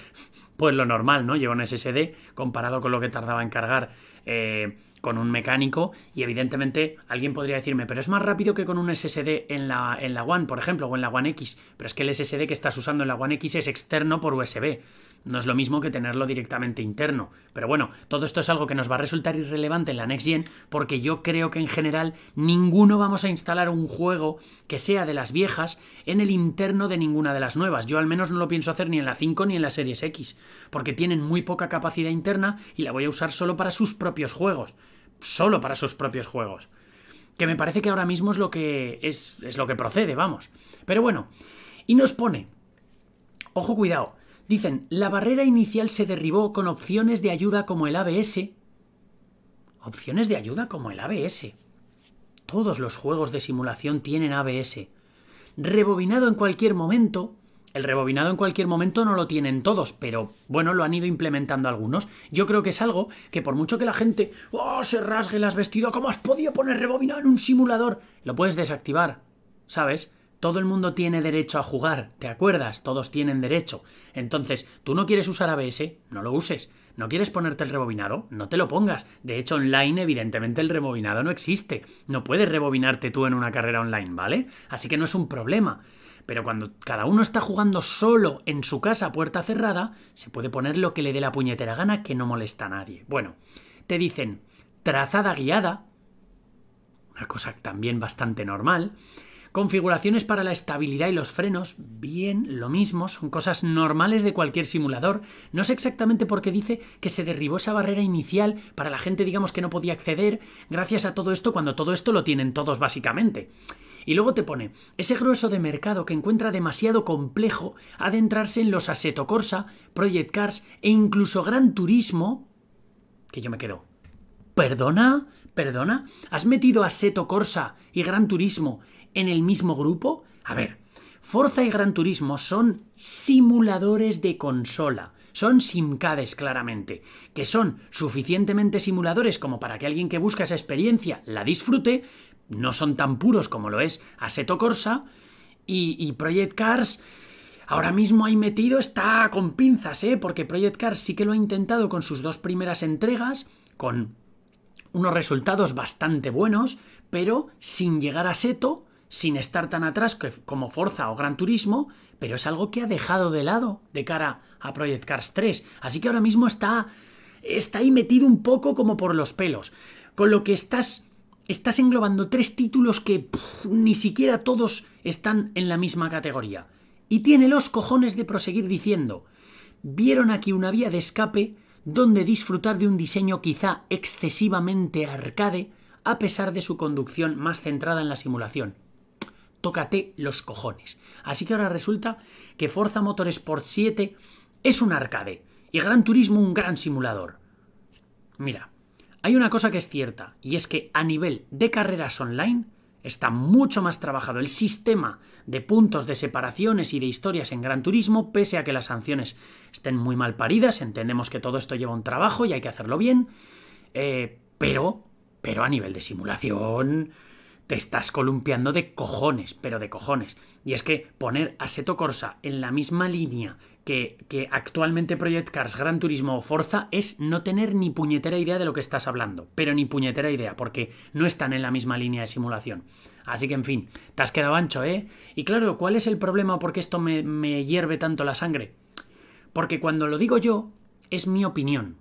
pues lo normal, ¿no? Lleva un SSD comparado con lo que tardaba en cargar. Eh, con un mecánico y evidentemente alguien podría decirme, pero es más rápido que con un SSD en la, en la One, por ejemplo, o en la One X, pero es que el SSD que estás usando en la One X es externo por USB. No es lo mismo que tenerlo directamente interno. Pero bueno, todo esto es algo que nos va a resultar irrelevante en la Next Gen porque yo creo que en general ninguno vamos a instalar un juego que sea de las viejas en el interno de ninguna de las nuevas. Yo al menos no lo pienso hacer ni en la 5 ni en la Series X, porque tienen muy poca capacidad interna y la voy a usar solo para sus propios juegos solo para sus propios juegos. Que me parece que ahora mismo es lo que, es, lo que procede, vamos. Pero bueno, y nos pone, ojo cuidado, dicen, la barrera inicial se derribó con opciones de ayuda como el ABS. Opciones de ayuda como el ABS. Todos los juegos de simulación tienen ABS. Rebobinado en cualquier momento, el rebobinado en cualquier momento no lo tienen todos, pero bueno, lo han ido implementando algunos. Yo creo que es algo que por mucho que la gente oh, se rasgue las vestido, ¿cómo has podido poner rebobinado en un simulador? Lo puedes desactivar, ¿sabes? Todo el mundo tiene derecho a jugar, ¿te acuerdas? Todos tienen derecho. Entonces, tú no quieres usar ABS, no lo uses. ¿No quieres ponerte el rebobinado? No te lo pongas. De hecho, online, evidentemente, el rebobinado no existe. No puedes rebobinarte tú en una carrera online, ¿vale? Así que no es un problema. Pero cuando cada uno está jugando solo en su casa puerta cerrada, se puede poner lo que le dé la puñetera gana que no molesta a nadie. Bueno, te dicen trazada guiada, una cosa también bastante normal. Configuraciones para la estabilidad y los frenos, bien, lo mismo, son cosas normales de cualquier simulador. No sé exactamente por qué dice que se derribó esa barrera inicial para la gente, digamos, que no podía acceder, gracias a todo esto, cuando todo esto lo tienen todos básicamente. Y luego te pone, ese grueso de mercado que encuentra demasiado complejo adentrarse en los Assetto Corsa, Project Cars e incluso Gran Turismo, que yo me quedo. ¿Perdona? ¿Perdona? ¿Has metido Assetto Corsa y Gran Turismo en el mismo grupo? A ver, Forza y Gran Turismo son simuladores de consola. Son simcades claramente, que son suficientemente simuladores como para que alguien que busca esa experiencia la disfrute, no son tan puros como lo es Seto Corsa y, y Project Cars ahora mismo ahí metido está con pinzas, ¿eh? Porque Project Cars sí que lo ha intentado con sus dos primeras entregas, con unos resultados bastante buenos, pero sin llegar a Seto, sin estar tan atrás como Forza o Gran Turismo, pero es algo que ha dejado de lado de cara a Project Cars 3. Así que ahora mismo está, está ahí metido un poco como por los pelos. Con lo que estás estás englobando tres títulos que ni siquiera todos están en la misma categoría. Y tiene los cojones de proseguir diciendo, vieron aquí una vía de escape donde disfrutar de un diseño quizá excesivamente arcade a pesar de su conducción más centrada en la simulación. Tócate los cojones. Así que ahora resulta que Forza Motorsport 7 es un arcade y Gran Turismo un gran simulador. Mira, hay una cosa que es cierta, y es que a nivel de carreras online está mucho más trabajado el sistema de puntos de separaciones y de historias en Gran Turismo, pese a que las sanciones estén muy mal paridas, entendemos que todo esto lleva un trabajo y hay que hacerlo bien, eh, pero, pero a nivel de simulación te estás columpiando de cojones, pero de cojones. Y es que poner a Seto Corsa en la misma línea que, que, actualmente Project Cars, Gran Turismo o Forza es no tener ni puñetera idea de lo que estás hablando, pero ni puñetera idea, porque no están en la misma línea de simulación. Así que, en fin, te has quedado ancho, ¿eh? Y claro, ¿cuál es el problema porque esto me, me hierve tanto la sangre? Porque cuando lo digo yo, es mi opinión.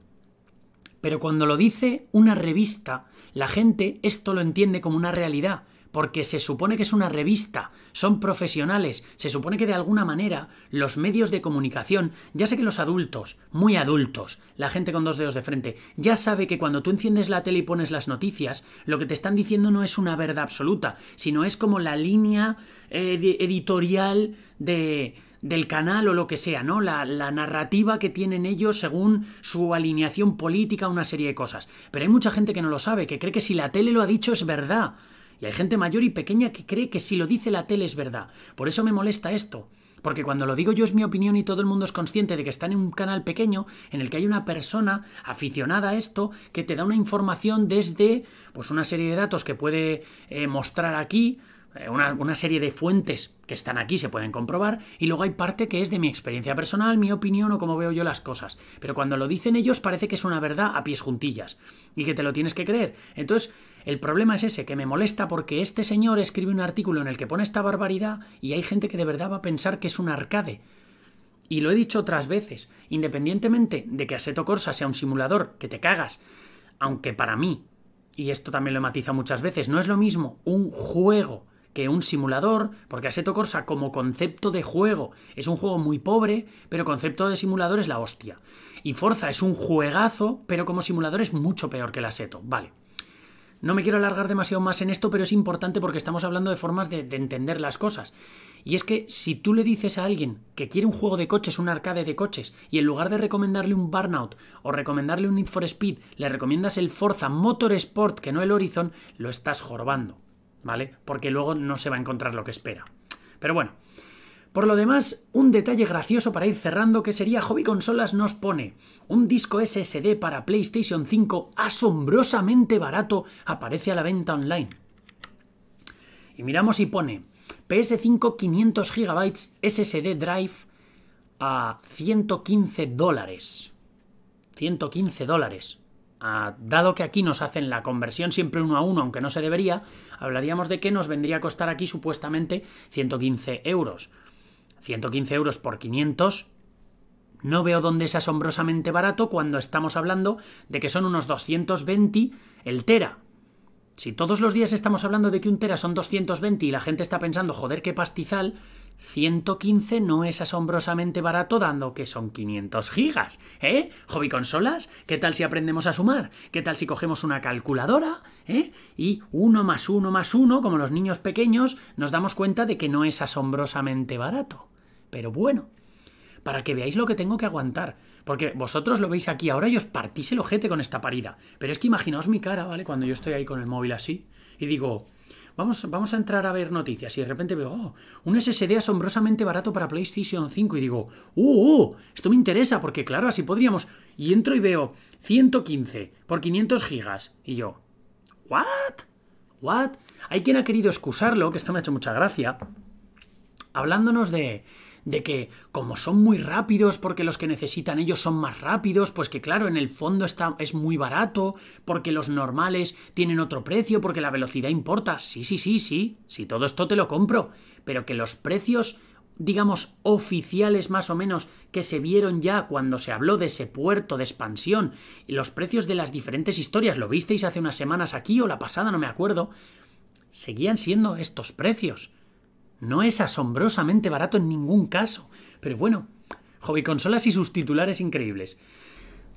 Pero cuando lo dice una revista la gente esto lo entiende como una realidad, porque se supone que es una revista, son profesionales, se supone que de alguna manera los medios de comunicación, ya sé que los adultos, muy adultos, la gente con dos dedos de frente, ya sabe que cuando tú enciendes la tele y pones las noticias, lo que te están diciendo no es una verdad absoluta, sino es como la línea eh, editorial de del canal o lo que sea, ¿no? La, la, narrativa que tienen ellos según su alineación política, una serie de cosas. Pero hay mucha gente que no lo sabe, que cree que si la tele lo ha dicho es verdad. Y hay gente mayor y pequeña que cree que si lo dice la tele es verdad. Por eso me molesta esto. Porque cuando lo digo yo es mi opinión y todo el mundo es consciente de que está en un canal pequeño en el que hay una persona aficionada a esto que te da una información desde pues una serie de datos que puede eh, mostrar aquí, eh, una, serie de fuentes que están aquí, se pueden comprobar, y luego hay parte que es de mi experiencia personal, mi opinión o cómo veo yo las cosas. Pero cuando lo dicen ellos parece que es una verdad a pies juntillas y que te lo tienes que creer. Entonces, el problema es ese, que me molesta porque este señor escribe un artículo en el que pone esta barbaridad y hay gente que de verdad va a pensar que es un arcade. Y lo he dicho otras veces, independientemente de que Assetto Corsa sea un simulador, que te cagas, aunque para mí, y esto también lo he matizado muchas veces, no es lo mismo un juego que un simulador, porque Assetto Corsa como concepto de juego es un juego muy pobre, pero concepto de simulador es la hostia. Y Forza es un juegazo, pero como simulador es mucho peor que el Assetto. Vale. No me quiero alargar demasiado más en esto, pero es importante porque estamos hablando de formas de, entender las cosas. Y es que si tú le dices a alguien que quiere un juego de coches, un arcade de coches, y en lugar de recomendarle un Burnout o recomendarle un Need for Speed, le recomiendas el Forza Motorsport, que no el Horizon, lo estás jorbando. ¿vale? Porque luego no se va a encontrar lo que espera. Pero bueno. Por lo demás, un detalle gracioso para ir cerrando que sería Hobby Consolas nos pone un disco SSD para PlayStation 5 asombrosamente barato aparece a la venta online. Y miramos y pone PS5 500 GB SSD Drive a 115 dólares. 115 dólares. Ah, dado que aquí nos hacen la conversión siempre uno a uno, aunque no se debería, hablaríamos de que nos vendría a costar aquí supuestamente 115 euros. 115 euros por 500 no veo dónde es asombrosamente barato cuando estamos hablando de que son unos 220 el tera. Si todos los días estamos hablando de que un tera son 220 y la gente está pensando, joder, qué pastizal, 115 no es asombrosamente barato dando que son 500 gigas. ¿Eh? ¿Hobby consolas? ¿Qué tal si aprendemos a sumar? ¿Qué tal si cogemos una calculadora? ¿Eh? Y uno más uno más uno, como los niños pequeños, nos damos cuenta de que no es asombrosamente barato. Pero bueno, para que veáis lo que tengo que aguantar. Porque vosotros lo veis aquí ahora y os partís el ojete con esta parida. Pero es que imaginaos mi cara, ¿vale? Cuando yo estoy ahí con el móvil así y digo, vamos, a entrar a ver noticias y de repente veo, oh, un SSD asombrosamente barato para PlayStation 5 y digo, uh, uh, esto me interesa porque claro, así podríamos. Y entro y veo 115 por 500 gigas y yo, ¿what? ¿What? Hay quien ha querido excusarlo, que esto me ha hecho mucha gracia, hablándonos de de que como son muy rápidos, porque los que necesitan ellos son más rápidos, pues que claro, en el fondo está, es muy barato, porque los normales tienen otro precio, porque la velocidad importa. Sí, sí, sí, sí, si todo esto te lo compro, pero que los precios digamos, oficiales más o menos que se vieron ya cuando se habló de ese puerto de expansión los precios de las diferentes historias, lo visteis hace unas semanas aquí o la pasada, no me acuerdo, seguían siendo estos precios. No es asombrosamente barato en ningún caso, pero bueno, hobby consolas y sus titulares increíbles.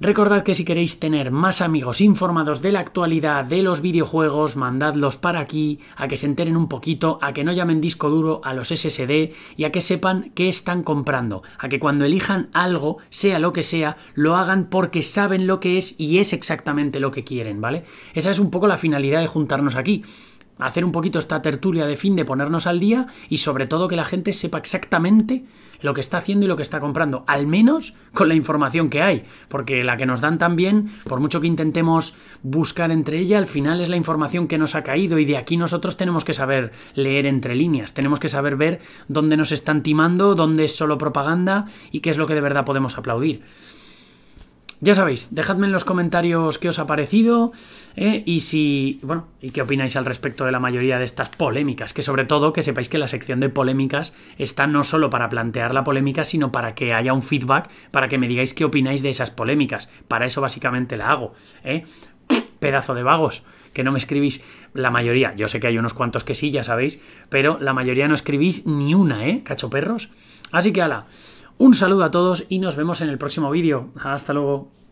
Recordad que si queréis tener más amigos informados de la actualidad de los videojuegos, mandadlos para aquí, a que se enteren un poquito, a que no llamen disco duro a los SSD y a que sepan qué están comprando, a que cuando elijan algo, sea lo que sea, lo hagan porque saben lo que es y es exactamente lo que quieren, ¿vale? Esa es un poco la finalidad de juntarnos aquí hacer un poquito esta tertulia de fin de ponernos al día y sobre todo que la gente sepa exactamente lo que está haciendo y lo que está comprando, al menos con la información que hay, porque la que nos dan también, por mucho que intentemos buscar entre ella, al final es la información que nos ha caído y de aquí nosotros tenemos que saber leer entre líneas, tenemos que saber ver dónde nos están timando, dónde es solo propaganda y qué es lo que de verdad podemos aplaudir. Ya sabéis, dejadme en los comentarios qué os ha parecido eh, y si. Bueno, y qué opináis al respecto de la mayoría de estas polémicas. Que sobre todo que sepáis que la sección de polémicas está no solo para plantear la polémica, sino para que haya un feedback, para que me digáis qué opináis de esas polémicas. Para eso básicamente la hago. ¿eh? Pedazo de vagos que no me escribís la mayoría. Yo sé que hay unos cuantos que sí, ya sabéis, pero la mayoría no escribís ni una, ¿eh? Cacho Así que ala, un saludo a todos y nos vemos en el próximo vídeo. Hasta luego.